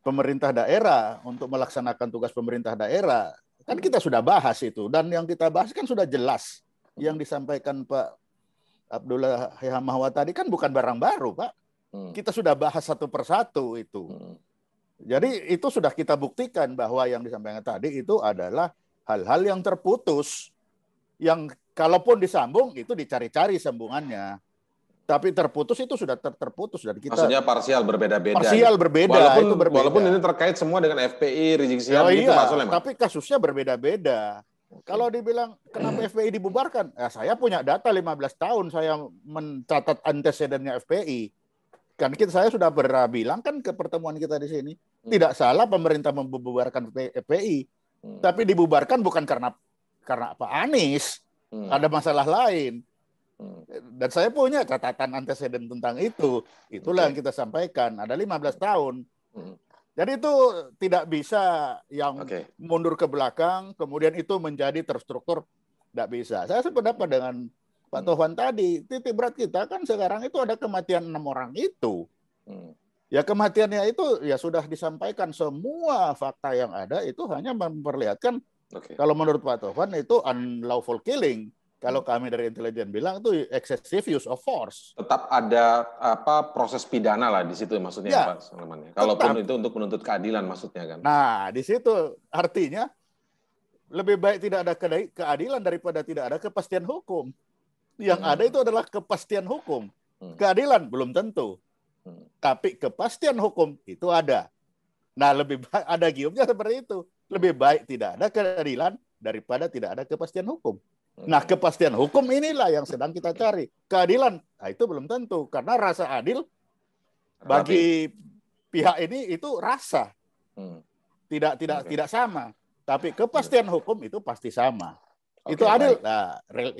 pemerintah daerah untuk melaksanakan tugas pemerintah daerah. Kan kita sudah bahas itu dan yang kita bahas kan sudah jelas yang disampaikan Pak Abdullah Hayamahwa tadi kan bukan barang baru, Pak. Hmm. Kita sudah bahas satu persatu itu. Hmm. Jadi itu sudah kita buktikan bahwa yang disampaikan tadi itu adalah hal-hal yang terputus yang kalaupun disambung itu dicari-cari sambungannya. Tapi terputus itu sudah ter terputus dari kita Maksudnya parsial berbeda-beda. Parsial berbeda walaupun itu berbeda. walaupun ini terkait semua dengan FPI, Rizik Sihab oh, gitu iya, maksudnya. Tapi kasusnya berbeda-beda. Kalau dibilang kenapa (clears throat) FPI dibubarkan, ya saya punya data 15 tahun saya mencatat antecedennya FPI. Kan kita saya sudah pernah bilang kan ke pertemuan kita di sini, hmm. tidak salah pemerintah membubarkan FPI, hmm. tapi dibubarkan bukan karena karena apa Anies, hmm. ada masalah lain. Hmm. Dan saya punya catatan anteseden tentang itu. Itulah okay. yang kita sampaikan. Ada 15 tahun. Hmm. Jadi itu tidak bisa yang okay. mundur ke belakang, kemudian itu menjadi terstruktur, tidak bisa. Saya sependapat dengan Pak hmm. Tovan tadi, titik berat kita kan sekarang itu ada kematian enam orang itu. Hmm. Ya kematiannya itu ya sudah disampaikan semua fakta yang ada itu hanya memperlihatkan okay. kalau menurut Pak Tovan itu unlawful killing. Kalau kami dari intelijen bilang itu excessive use of force. Tetap ada apa proses pidana lah di situ maksudnya ya, Pak Kalau Kalaupun tetap. itu untuk menuntut keadilan maksudnya kan. Nah, di situ artinya lebih baik tidak ada keadilan daripada tidak ada kepastian hukum. Yang hmm. ada itu adalah kepastian hukum. Hmm. Keadilan belum tentu. Hmm. Tapi kepastian hukum itu ada. Nah, lebih baik ada giumnya seperti itu. Lebih baik tidak ada keadilan daripada tidak ada kepastian hukum. Nah, kepastian hukum inilah yang sedang kita cari. Keadilan, nah itu belum tentu karena rasa adil bagi pihak ini itu rasa. Hmm. Tidak tidak okay. tidak sama, tapi kepastian hukum itu pasti sama. Okay, itu adil. Baik. Nah,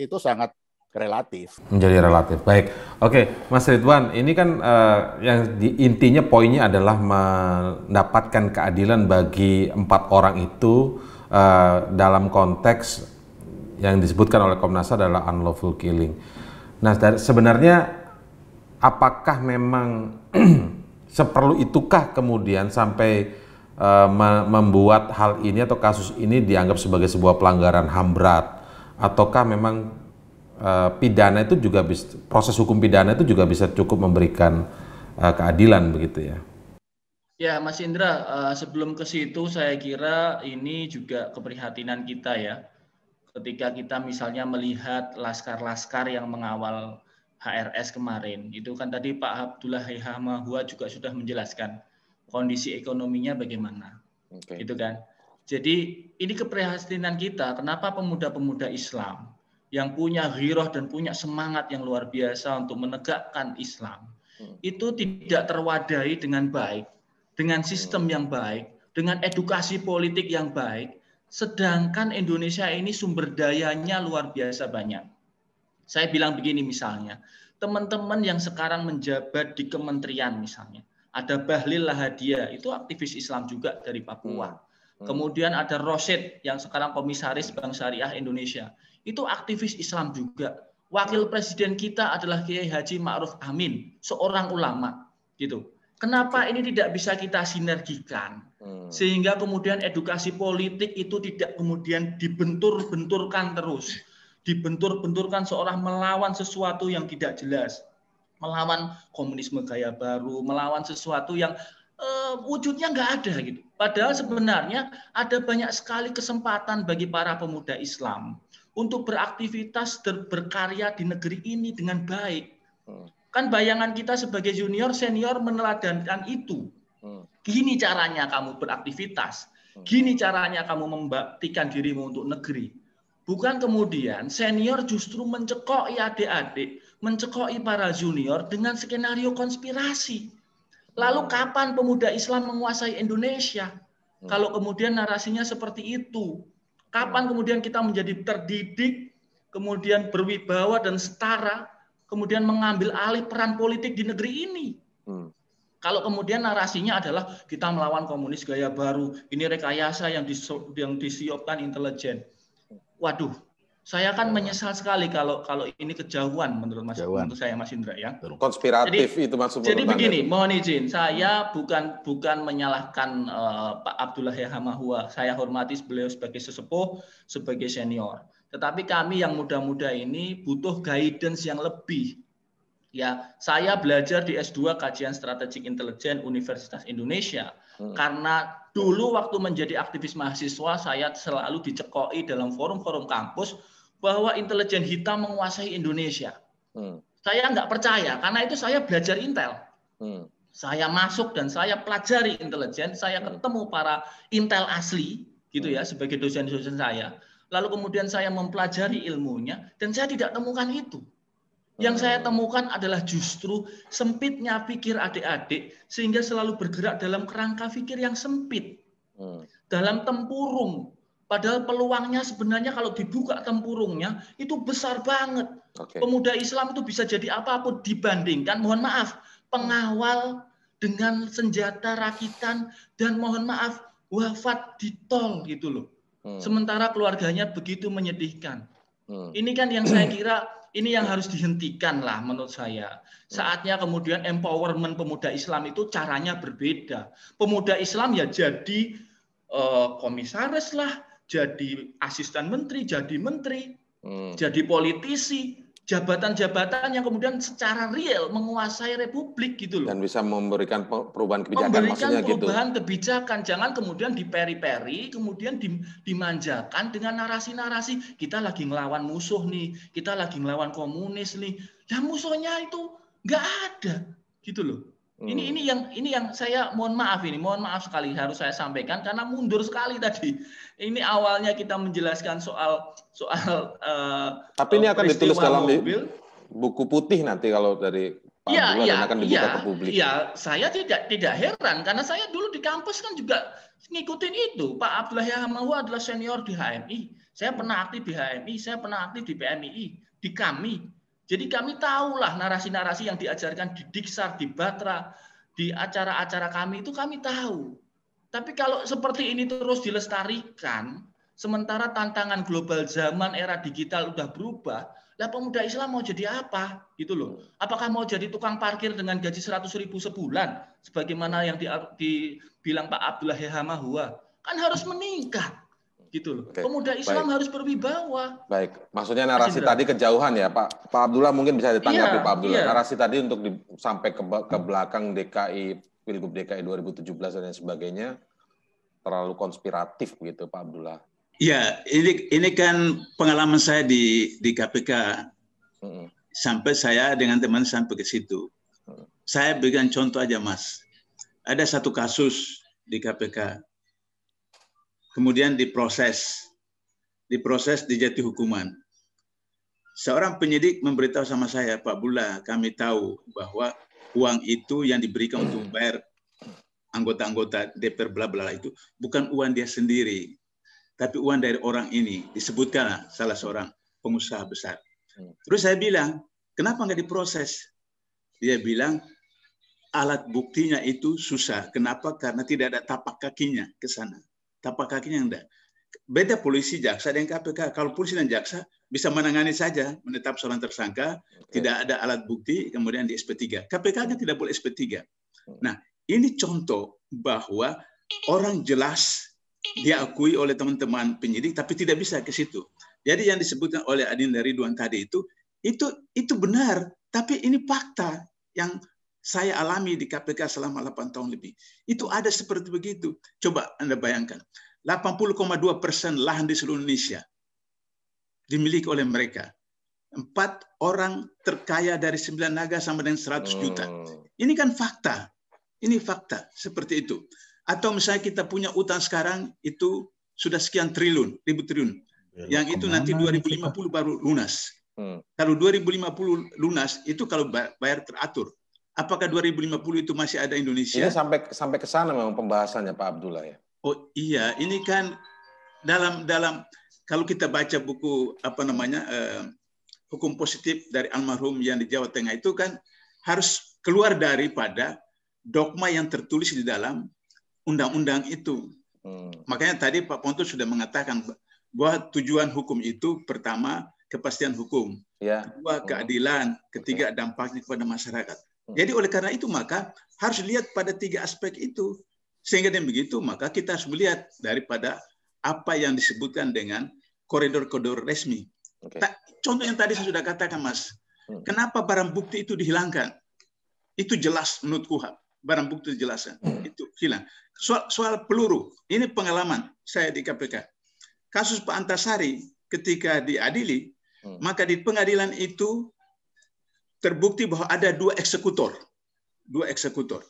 itu sangat relatif. Menjadi relatif. Baik. Oke, Mas Ridwan, ini kan uh, yang di, intinya poinnya adalah mendapatkan keadilan bagi empat orang itu uh, dalam konteks yang disebutkan oleh Komnas HAM adalah unlawful killing. Nah, dari, sebenarnya apakah memang (clears throat) seperlu itukah kemudian sampai e, membuat hal ini atau kasus ini dianggap sebagai sebuah pelanggaran HAM berat ataukah memang e, pidana itu juga bisa, proses hukum pidana itu juga bisa cukup memberikan e, keadilan begitu ya. Ya, Mas Indra, sebelum ke situ saya kira ini juga keprihatinan kita ya ketika kita misalnya melihat laskar-laskar yang mengawal HRS kemarin, itu kan tadi Pak Abdullah Haihamahua juga sudah menjelaskan kondisi ekonominya bagaimana. Okay. Gitu kan. Jadi ini keprihatinan kita, kenapa pemuda-pemuda Islam yang punya hiroh dan punya semangat yang luar biasa untuk menegakkan Islam, hmm. itu tidak terwadai dengan baik, dengan sistem hmm. yang baik, dengan edukasi politik yang baik, Sedangkan Indonesia ini sumber dayanya luar biasa banyak. Saya bilang begini misalnya, teman-teman yang sekarang menjabat di kementerian misalnya, ada Bahlil Lahadia, itu aktivis Islam juga dari Papua. Hmm. Hmm. Kemudian ada Rosid yang sekarang komisaris Bank Syariah Indonesia. Itu aktivis Islam juga. Wakil presiden kita adalah Kiai Haji Ma'ruf Amin, seorang ulama gitu. Kenapa ini tidak bisa kita sinergikan? Hmm. Sehingga kemudian edukasi politik itu tidak kemudian dibentur-benturkan terus. Dibentur-benturkan seorang melawan sesuatu yang tidak jelas. Melawan komunisme gaya baru, melawan sesuatu yang uh, wujudnya nggak ada gitu. Padahal sebenarnya ada banyak sekali kesempatan bagi para pemuda Islam untuk beraktivitas ter berkarya di negeri ini dengan baik. Hmm. Kan bayangan kita sebagai junior senior meneladankan itu. Gini caranya kamu beraktivitas. Hmm. Gini caranya kamu membaktikan dirimu untuk negeri. Bukan kemudian senior justru mencekoi adik-adik, mencekoi para junior dengan skenario konspirasi. Lalu hmm. kapan pemuda Islam menguasai Indonesia? Hmm. Kalau kemudian narasinya seperti itu, kapan kemudian kita menjadi terdidik, kemudian berwibawa dan setara, kemudian mengambil alih peran politik di negeri ini? Kalau kemudian narasinya adalah kita melawan komunis gaya baru, ini rekayasa yang yang disiapkan intelijen. Waduh, saya kan iya. menyesal sekali kalau kalau ini kejauhan menurut Mas kejauhan. menurut saya Mas Indra ya. Konspiratif jadi, itu maksudnya. Jadi begini, itu. mohon izin, saya bukan bukan menyalahkan uh, Pak Abdullah Yahamahua. Saya hormati beliau sebagai sesepuh, sebagai senior. Tetapi kami yang muda-muda ini butuh guidance yang lebih Ya, saya belajar di S2 Kajian Strategik Intelijen Universitas Indonesia hmm. karena dulu waktu menjadi aktivis mahasiswa saya selalu dicekoi dalam forum-forum kampus bahwa intelijen hitam menguasai Indonesia. Hmm. Saya nggak percaya karena itu saya belajar intel. Hmm. Saya masuk dan saya pelajari intelijen, saya hmm. ketemu para intel asli gitu ya hmm. sebagai dosen-dosen saya. Lalu kemudian saya mempelajari ilmunya dan saya tidak temukan itu. Yang saya hmm. temukan adalah justru sempitnya pikir adik-adik sehingga selalu bergerak dalam kerangka pikir yang sempit. Hmm. Dalam tempurung. Padahal peluangnya sebenarnya kalau dibuka tempurungnya itu besar banget. Okay. Pemuda Islam itu bisa jadi apapun dibandingkan, mohon maaf, pengawal dengan senjata rakitan dan mohon maaf wafat di tol gitu loh. Hmm. Sementara keluarganya begitu menyedihkan. Hmm. Ini kan yang saya kira ini yang harus dihentikan lah menurut saya. Saatnya kemudian empowerment pemuda Islam itu caranya berbeda. Pemuda Islam ya jadi eh, komisaris lah, jadi asisten menteri, jadi menteri, hmm. jadi politisi jabatan-jabatan yang kemudian secara real menguasai republik gitu loh. Dan bisa memberikan perubahan kebijakan memberikan maksudnya perubahan gitu. perubahan kebijakan, jangan kemudian diperi-peri, kemudian dimanjakan dengan narasi-narasi kita lagi ngelawan musuh nih, kita lagi ngelawan komunis nih. Dan musuhnya itu nggak ada gitu loh. Hmm. Ini ini yang ini yang saya mohon maaf ini, mohon maaf sekali harus saya sampaikan karena mundur sekali tadi ini awalnya kita menjelaskan soal soal uh, tapi ini akan ditulis dalam mobil. buku putih nanti kalau dari Pak ya, Abdullah ya, akan dibuka ya, ke publik. Iya, saya tidak tidak heran karena saya dulu di kampus kan juga ngikutin itu. Pak Abdullah Yahmahu adalah senior di HMI. Saya pernah aktif di HMI, saya pernah aktif di PMII, di kami. Jadi kami tahulah narasi-narasi yang diajarkan di Diksar, di Batra, di acara-acara kami itu kami tahu. Tapi kalau seperti ini terus dilestarikan, sementara tantangan global zaman era digital udah berubah, lah pemuda Islam mau jadi apa? Gitu loh. Apakah mau jadi tukang parkir dengan gaji seratus ribu sebulan? Sebagaimana yang di, dibilang Pak Abdullah Hehamahua. Kan harus meningkat. Gitu loh. Oke. Pemuda Islam Baik. harus berwibawa. Baik. Maksudnya narasi Masih tadi kejauhan ya Pak. Pak Abdullah mungkin bisa ditanggapi iya, Pak Abdullah. Iya. Narasi tadi untuk sampai ke, ke belakang DKI Pilgub DKI 2017 dan sebagainya terlalu konspiratif begitu Pak Abdullah. Ya, ini ini kan pengalaman saya di di KPK. Hmm. Sampai saya dengan teman sampai ke situ. Hmm. Saya berikan contoh aja Mas. Ada satu kasus di KPK. Kemudian diproses. Diproses dijati hukuman. Seorang penyidik memberitahu sama saya, Pak Bula, kami tahu bahwa uang itu yang diberikan untuk hmm. bayar anggota-anggota DPR bla bla itu bukan uang dia sendiri, tapi uang dari orang ini disebutkan salah seorang pengusaha besar. Hmm. Terus saya bilang, kenapa nggak diproses? Dia bilang alat buktinya itu susah. Kenapa? Karena tidak ada tapak kakinya ke sana. Tapak kakinya enggak beda polisi jaksa dengan KPK. Kalau polisi dan jaksa bisa menangani saja, menetap seorang tersangka, okay. tidak ada alat bukti, kemudian di SP3. KPK kan tidak boleh SP3. Hmm. Nah, ini contoh bahwa orang jelas diakui oleh teman-teman penyidik, tapi tidak bisa ke situ. Jadi yang disebutkan oleh Adin dari Ridwan tadi itu, itu itu benar, tapi ini fakta yang saya alami di KPK selama 8 tahun lebih. Itu ada seperti begitu. Coba Anda bayangkan. 80,2 persen lahan di seluruh Indonesia dimiliki oleh mereka. Empat orang terkaya dari sembilan naga sama dengan 100 hmm. juta. Ini kan fakta. Ini fakta seperti itu. Atau misalnya kita punya utang sekarang itu sudah sekian triliun, ribu triliun. Ya, yang itu nanti 2050 kita? baru lunas. Hmm. Kalau 2050 lunas itu kalau bayar teratur. Apakah 2050 itu masih ada Indonesia? Ini sampai sampai ke sana memang pembahasannya Pak Abdullah ya oh iya ini kan dalam dalam kalau kita baca buku apa namanya eh, hukum positif dari almarhum yang di Jawa Tengah itu kan harus keluar daripada dogma yang tertulis di dalam undang-undang itu. Hmm. Makanya tadi Pak Ponto sudah mengatakan bahwa tujuan hukum itu pertama kepastian hukum, ya. kedua hmm. keadilan, ketiga dampaknya kepada masyarakat. Hmm. Jadi oleh karena itu maka harus lihat pada tiga aspek itu. Sehingga dengan begitu, maka kita harus melihat daripada apa yang disebutkan dengan koridor-koridor resmi. Okay. contoh yang tadi saya sudah katakan, Mas. Hmm. Kenapa barang bukti itu dihilangkan? Itu jelas menurut KUHAP. Barang bukti jelasan ya. Hmm. Itu hilang. Soal, soal peluru, ini pengalaman saya di KPK. Kasus Pak Antasari ketika diadili, hmm. maka di pengadilan itu terbukti bahwa ada dua eksekutor. Dua eksekutor.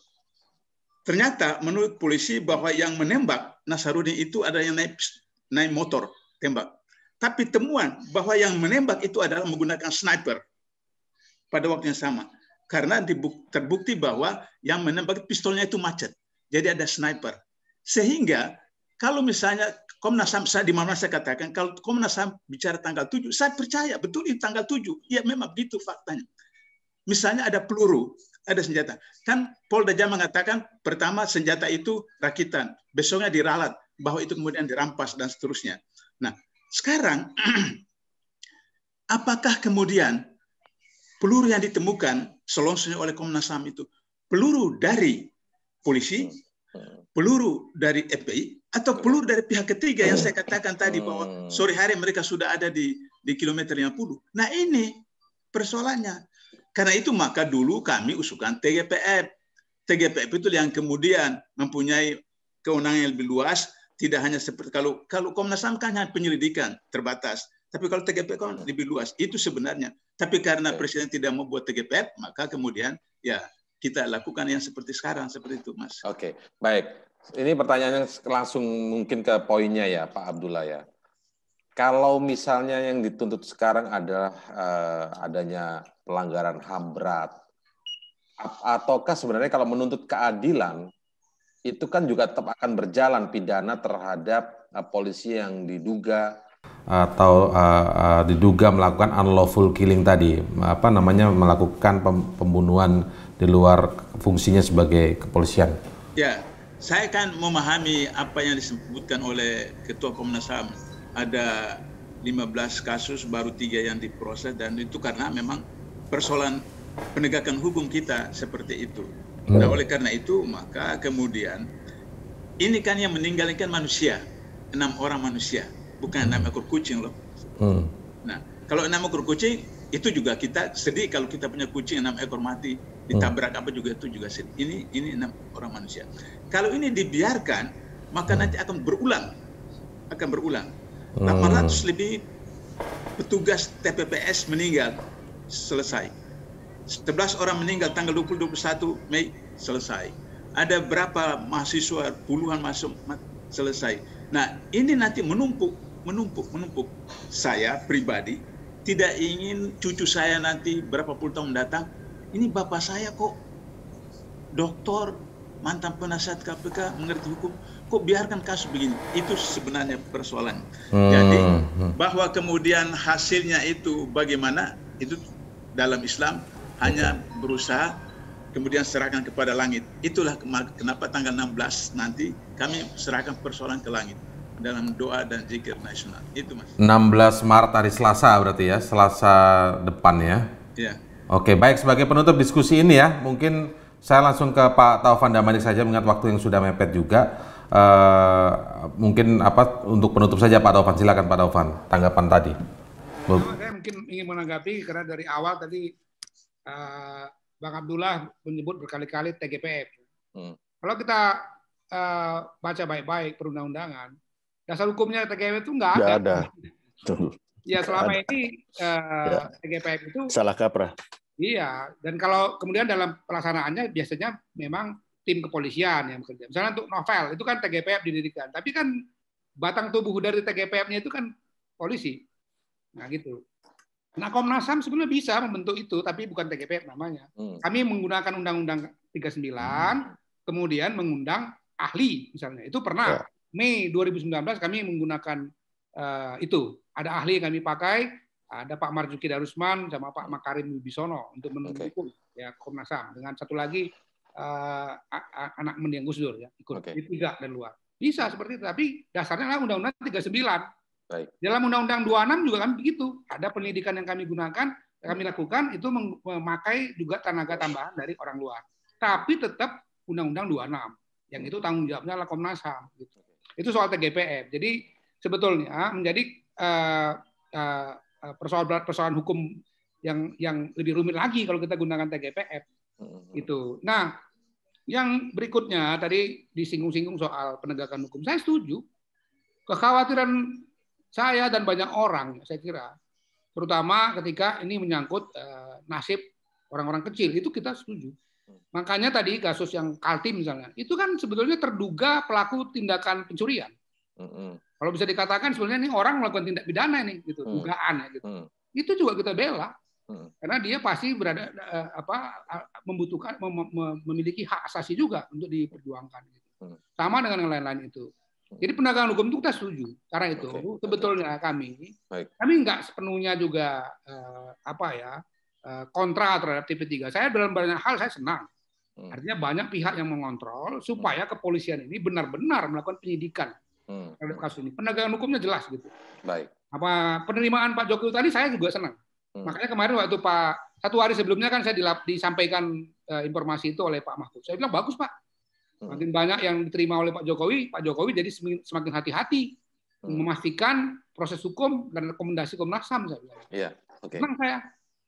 Ternyata menurut polisi bahwa yang menembak Nasaruddin itu ada yang naik naik motor tembak. Tapi temuan bahwa yang menembak itu adalah menggunakan sniper pada waktu yang sama. Karena terbukti bahwa yang menembak pistolnya itu macet. Jadi ada sniper. Sehingga kalau misalnya Komnas HAM, saya, di mana saya katakan, kalau Komnas HAM bicara tanggal 7, saya percaya betul itu tanggal 7. Ya memang begitu faktanya. Misalnya ada peluru, ada senjata. Kan Polda Jawa mengatakan pertama senjata itu rakitan, besoknya diralat, bahwa itu kemudian dirampas dan seterusnya. Nah, sekarang (clears throat) apakah kemudian peluru yang ditemukan selongsongnya oleh Komnas HAM itu peluru dari polisi, peluru dari FPI, atau peluru dari pihak ketiga yang saya katakan tadi bahwa sore hari mereka sudah ada di di kilometer 50. Nah ini persoalannya karena itu maka dulu kami usulkan TGPF. TGPF itu yang kemudian mempunyai kewenangan yang lebih luas, tidak hanya seperti kalau kalau Komnas HAM kan hanya penyelidikan terbatas, tapi kalau TGPF kan lebih luas. Itu sebenarnya. Tapi karena ya. presiden tidak mau buat TGPF, maka kemudian ya kita lakukan yang seperti sekarang seperti itu, Mas. Oke, baik. Ini pertanyaannya langsung mungkin ke poinnya ya, Pak Abdullah ya kalau misalnya yang dituntut sekarang adalah uh, adanya pelanggaran HAM berat, ataukah sebenarnya kalau menuntut keadilan itu kan juga tetap akan berjalan pidana terhadap uh, polisi yang diduga atau uh, uh, diduga melakukan unlawful killing tadi apa namanya melakukan pembunuhan di luar fungsinya sebagai kepolisian. Ya, saya kan memahami apa yang disebutkan oleh Ketua Komnas HAM ada 15 kasus baru tiga yang diproses dan itu karena memang persoalan penegakan hukum kita seperti itu. Hmm. Nah, oleh karena itu maka kemudian ini kan yang meninggalkan manusia enam orang manusia bukan enam hmm. ekor kucing loh. Hmm. Nah kalau enam ekor kucing itu juga kita sedih kalau kita punya kucing enam ekor mati hmm. ditabrak hmm. apa juga itu juga sedih. Ini ini enam orang manusia. Kalau ini dibiarkan maka hmm. nanti akan berulang akan berulang 800 nah, hmm. lebih petugas TPPS meninggal selesai 11 orang meninggal tanggal 20 21 Mei selesai ada berapa mahasiswa puluhan masuk selesai nah ini nanti menumpuk menumpuk menumpuk saya pribadi tidak ingin cucu saya nanti berapa puluh tahun datang ini bapak saya kok dokter mantan penasihat KPK mengerti hukum kok biarkan kasus begini itu sebenarnya persoalan hmm. jadi hmm. bahwa kemudian hasilnya itu bagaimana itu dalam Islam hanya berusaha kemudian serahkan kepada langit. Itulah kenapa tanggal 16 nanti kami serahkan persoalan ke langit dalam doa dan zikir nasional. Itu Mas. 16 Maret hari Selasa berarti ya, Selasa depan ya. Iya. Oke, baik sebagai penutup diskusi ini ya, mungkin saya langsung ke Pak Taufan Damani saja mengingat waktu yang sudah mepet juga uh, mungkin apa untuk penutup saja Pak Taufan silakan Pak Taufan tanggapan tadi. Nah, saya mungkin ingin menanggapi karena dari awal tadi uh, Bang Abdullah menyebut berkali-kali TGPF. Hmm. Kalau kita uh, baca baik-baik perundang-undangan, dasar hukumnya TGPF itu nggak ada. ada. ya selama ada. ini uh, ya. TGPF itu salah kaprah. Iya, dan kalau kemudian dalam pelaksanaannya biasanya memang tim kepolisian yang bekerja. Misalnya untuk novel itu kan TGPF didirikan, tapi kan batang tubuh dari TGPF-nya itu kan polisi. Nah gitu. Nah Komnas HAM sebenarnya bisa membentuk itu, tapi bukan TGPF namanya. Hmm. Kami menggunakan Undang-Undang 39, hmm. kemudian mengundang ahli misalnya. Itu pernah ya. Mei 2019 kami menggunakan uh, itu. Ada ahli yang kami pakai, ada Pak Marjuki Darusman sama Pak hmm. Makarim Wibisono untuk mendukung okay. ya Komnas HAM. Dengan satu lagi uh, anak mendiang Gus Dur ya ikut okay. di tiga dan luar bisa seperti itu tapi dasarnya adalah undang-undang 39 Baik. dalam undang-undang 26 juga kan begitu ada pendidikan yang kami gunakan yang kami lakukan itu memakai juga tenaga tambahan dari orang luar tapi tetap undang-undang 26 yang itu tanggung jawabnya adalah Komnas HAM gitu. itu soal TGPF jadi sebetulnya menjadi uh, uh, persoalan persoalan hukum yang yang lebih rumit lagi kalau kita gunakan TGPF hmm. itu. Nah, yang berikutnya tadi disinggung-singgung soal penegakan hukum. Saya setuju. Kekhawatiran saya dan banyak orang, saya kira, terutama ketika ini menyangkut eh, nasib orang-orang kecil, itu kita setuju. Makanya tadi kasus yang Kaltim misalnya, itu kan sebetulnya terduga pelaku tindakan pencurian. Kalau bisa dikatakan sebenarnya ini orang melakukan tindak pidana ini, gitu, mm dugaan ya, gitu. Mm. Itu juga kita bela. Hmm. Karena dia pasti berada eh, apa membutuhkan memiliki hak asasi juga untuk diperjuangkan gitu. Hmm. Sama dengan yang lain-lain itu. Hmm. Jadi penegakan hukum itu kita setuju. Karena itu okay. sebetulnya kami Baik. kami nggak sepenuhnya juga eh, apa ya eh, kontra terhadap TP3. Saya dalam banyak hal saya senang. Artinya banyak pihak yang mengontrol supaya kepolisian ini benar-benar melakukan penyidikan hmm. terhadap kasus ini. Penegakan hukumnya jelas gitu. Baik. Apa penerimaan Pak Jokowi tadi saya juga senang. Hmm. Makanya kemarin waktu Pak satu hari sebelumnya kan saya dilap, disampaikan uh, informasi itu oleh Pak Mahfud. Saya bilang bagus Pak. Hmm. Makin banyak yang diterima oleh Pak Jokowi, Pak Jokowi jadi semakin hati-hati hmm. memastikan proses hukum dan rekomendasi Komnas HAM saya bilang. Iya. Oke. Okay. saya.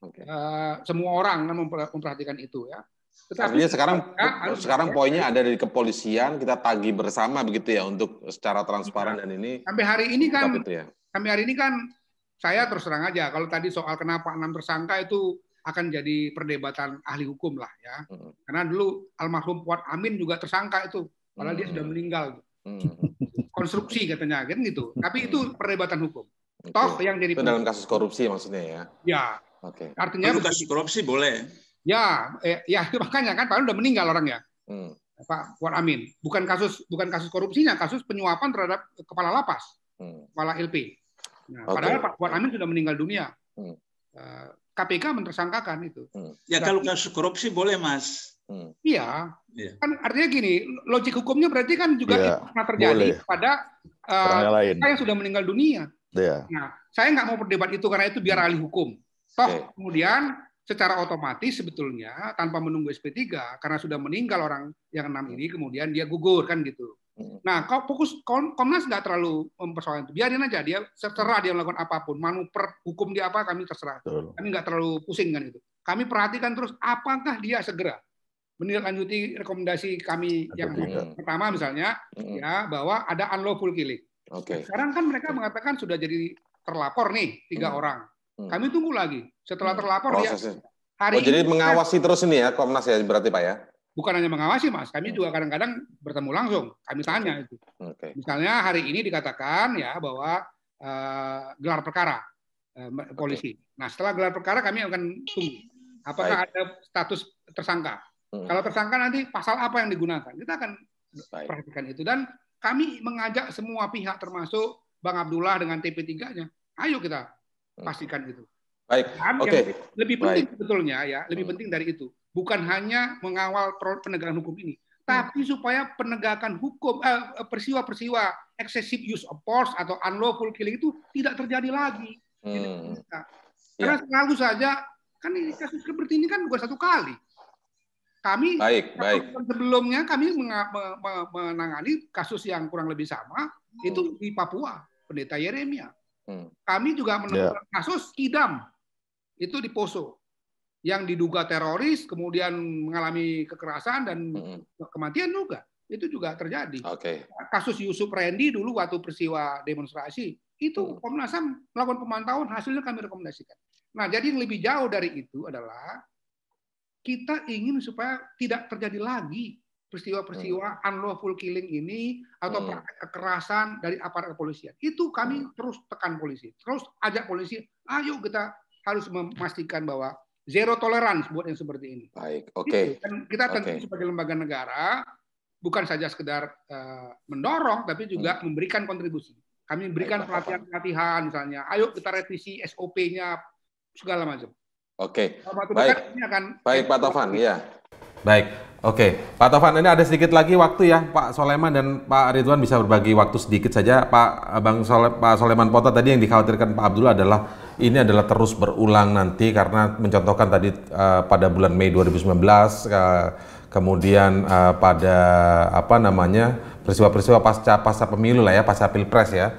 Oke. Okay. Uh, eh, semua orang kan memperhatikan itu ya. Tetapi Artinya sekarang kan harus sekarang ya. poinnya ada di kepolisian kita tagih bersama begitu ya untuk secara transparan nah, dan ini. Sampai hari ini kan ya. sampai hari ini kan saya terus terang aja kalau tadi soal kenapa enam tersangka itu akan jadi perdebatan ahli hukum lah ya. Karena dulu almarhum Fuad Amin juga tersangka itu, padahal hmm. dia sudah meninggal. Hmm. Konstruksi katanya kan gitu. Tapi itu perdebatan hukum. okay. Toh yang jadi dalam kasus korupsi maksudnya ya. Ya. Oke. Okay. Artinya Lalu kasus korupsi boleh. Ya, eh, ya ya makanya kan padahal sudah meninggal orang ya. Hmm. Pak Fuad Amin. Bukan kasus bukan kasus korupsinya, kasus penyuapan terhadap kepala lapas. Hmm. Kepala LP. Nah, okay. Padahal Pak Fuad Amin sudah meninggal dunia. Hmm. KPK eh, mentersangkakan itu. Hmm. Ya kalau kasus korupsi boleh mas. Hmm. Iya, yeah. kan artinya gini, logik hukumnya berarti kan juga yeah. pernah terjadi boleh. pada uh, yang sudah meninggal dunia. Yeah. Nah, saya nggak mau berdebat itu karena itu biar hmm. ahli hukum. Toh okay. kemudian secara otomatis sebetulnya tanpa menunggu SP3 karena sudah meninggal orang yang enam ini kemudian dia gugur kan gitu. Hmm. Nah, kok fokus Komnas nggak terlalu mempersoalkan itu. Biarin aja dia terserah dia melakukan apapun, manuver hukum dia apa kami terserah. Kami nggak terlalu pusing kan itu. Kami perhatikan terus apakah dia segera menindaklanjuti rekomendasi kami yang Atau pertama misalnya hmm. ya bahwa ada unlawful killing. Okay. Sekarang kan mereka mengatakan sudah jadi terlapor nih tiga hmm. orang. Hmm. Kami tunggu lagi setelah hmm. terlapor Prosesnya. ya hari oh, ini. Jadi mengawasi terus ini ya Komnas ya berarti Pak ya bukan hanya mengawasi mas, kami iya. juga kadang-kadang bertemu langsung, kami tanya itu. Okay. Misalnya hari ini dikatakan ya bahwa uh, gelar perkara uh, polisi. Okay. Nah setelah gelar perkara kami akan tunggu apakah Baik. ada status tersangka. Hmm. Kalau tersangka nanti pasal apa yang digunakan, kita akan Baik. perhatikan itu dan kami mengajak semua pihak termasuk Bang Abdullah dengan TP3-nya, ayo kita hmm. pastikan itu. Baik. Ya? Oke. Okay. Lebih penting Baik. sebetulnya ya, lebih hmm. penting dari itu bukan hanya mengawal penegakan hukum ini, hmm. tapi supaya penegakan hukum eh, peristiwa-peristiwa eh, excessive use of force atau unlawful killing itu tidak terjadi lagi. Hmm. Ya. karena ya. selalu saja kan ini kasus seperti ini kan bukan satu kali. Kami baik, baik. sebelumnya kami menangani kasus yang kurang lebih sama hmm. itu di Papua pendeta Yeremia. Hmm. Kami juga ya. menangani yeah. kasus Kidam itu di Poso yang diduga teroris kemudian mengalami kekerasan dan kematian juga itu juga terjadi. Okay. Kasus Yusuf Randy dulu waktu peristiwa demonstrasi itu mm. Komnas Ham melakukan pemantauan hasilnya kami rekomendasikan. Nah jadi yang lebih jauh dari itu adalah kita ingin supaya tidak terjadi lagi peristiwa-peristiwa hmm. unlawful killing ini atau hmm. kekerasan dari aparat kepolisian. Itu kami hmm. terus tekan polisi, terus ajak polisi, ayo kita harus memastikan bahwa zero tolerance buat yang seperti ini. Baik, oke. Okay. Gitu kita tentu okay. sebagai lembaga negara bukan saja sekedar uh, mendorong, tapi juga hmm. memberikan kontribusi. Kami memberikan pelatihan-pelatihan misalnya, ayo kita revisi SOP-nya segala macam. Oke. Okay. Baik. Ini akan Baik Pak Taufan. ya. Baik. Oke, okay. Pak Taufan, ini ada sedikit lagi waktu ya Pak Soleman dan Pak Ridwan bisa berbagi waktu sedikit saja Pak Bang Sole, Pak Soleman Pota tadi yang dikhawatirkan Pak Abdul adalah ini adalah terus berulang nanti karena mencontohkan tadi uh, pada bulan Mei 2019 uh, eh, kemudian uh, pada apa namanya peristiwa-peristiwa pasca pasca pemilu lah ya pasca pilpres ya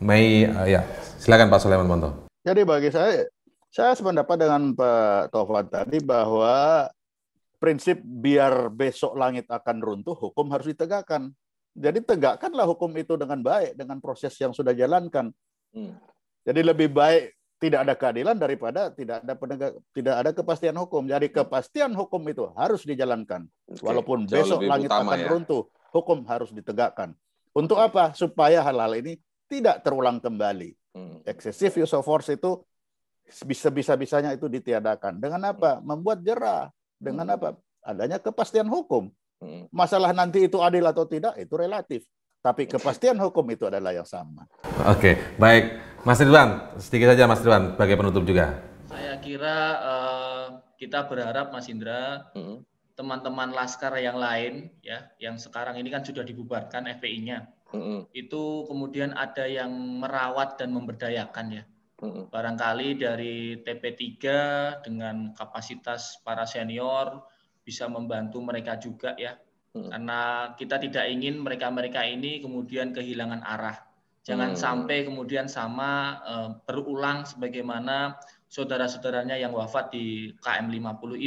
Mei uh, ya silakan Pak Sulaiman Monto. Jadi bagi saya saya sependapat dengan Pak Taufan tadi bahwa prinsip biar besok langit akan runtuh hukum harus ditegakkan. Jadi tegakkanlah hukum itu dengan baik dengan proses yang sudah jalankan. Hmm. Jadi lebih baik tidak ada keadilan daripada tidak ada penegak tidak ada kepastian hukum. Jadi hmm. kepastian hukum itu harus dijalankan Oke. walaupun besok langit akan ya. runtuh, hukum harus ditegakkan. Untuk apa? Supaya hal-hal ini tidak terulang kembali. Hmm. Excessive use of force itu bisa-bisa-bisanya itu ditiadakan. Dengan apa? Hmm. Membuat jerah. Dengan hmm. apa? Adanya kepastian hukum. Hmm. Masalah nanti itu adil atau tidak itu relatif, tapi kepastian hukum itu adalah yang sama. Oke, baik. Mas Ridwan, sedikit saja Mas Ridwan sebagai penutup juga. Saya kira uh, kita berharap Mas Indra teman teman-teman Laskar yang lain ya, yang sekarang ini kan sudah dibubarkan FPI-nya. Hmm. Itu kemudian ada yang merawat dan memberdayakan ya. Barangkali dari TP3 dengan kapasitas para senior bisa membantu mereka juga ya. Karena kita tidak ingin mereka-mereka ini kemudian kehilangan arah Jangan hmm. sampai kemudian sama eh, berulang sebagaimana saudara-saudaranya yang wafat di KM 50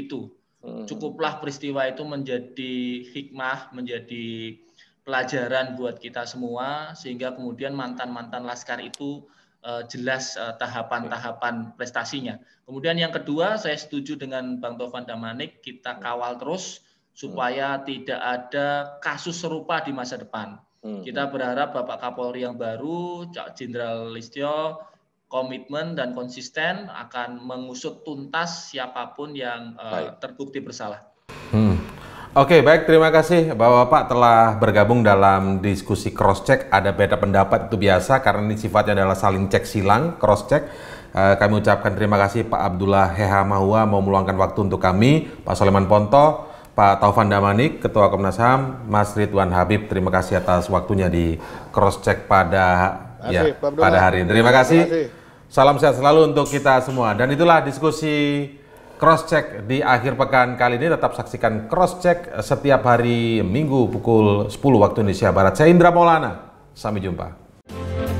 itu. Hmm. Cukuplah peristiwa itu menjadi hikmah, menjadi pelajaran buat kita semua sehingga kemudian mantan-mantan laskar itu eh, jelas eh, tahapan-tahapan prestasinya. Kemudian yang kedua, saya setuju dengan Bang Tovan Damanik, kita hmm. kawal terus hmm. supaya tidak ada kasus serupa di masa depan. Hmm, Kita hmm. berharap Bapak Kapolri yang baru, Cak Jenderal Listio, komitmen dan konsisten akan mengusut tuntas siapapun yang uh, terbukti bersalah. Hmm. Oke, okay, baik. Terima kasih Bapak-Bapak telah bergabung dalam diskusi cross-check. Ada beda pendapat itu biasa karena ini sifatnya adalah saling cek silang, cross-check. Eh, kami ucapkan terima kasih Pak Abdullah Heha Mahua mau meluangkan waktu untuk kami, Pak Soleman Ponto, Pak Taufan Damanik, Ketua Komnas HAM, Mas Ridwan Habib, terima kasih atas waktunya di cross check pada ya, kasih, ya, pada hari ini. Terima kasih. terima kasih. Salam sehat selalu untuk kita semua. Dan itulah diskusi cross check di akhir pekan kali ini. Tetap saksikan cross check setiap hari Minggu pukul 10 waktu Indonesia Barat. Saya Indra Maulana. Sampai jumpa.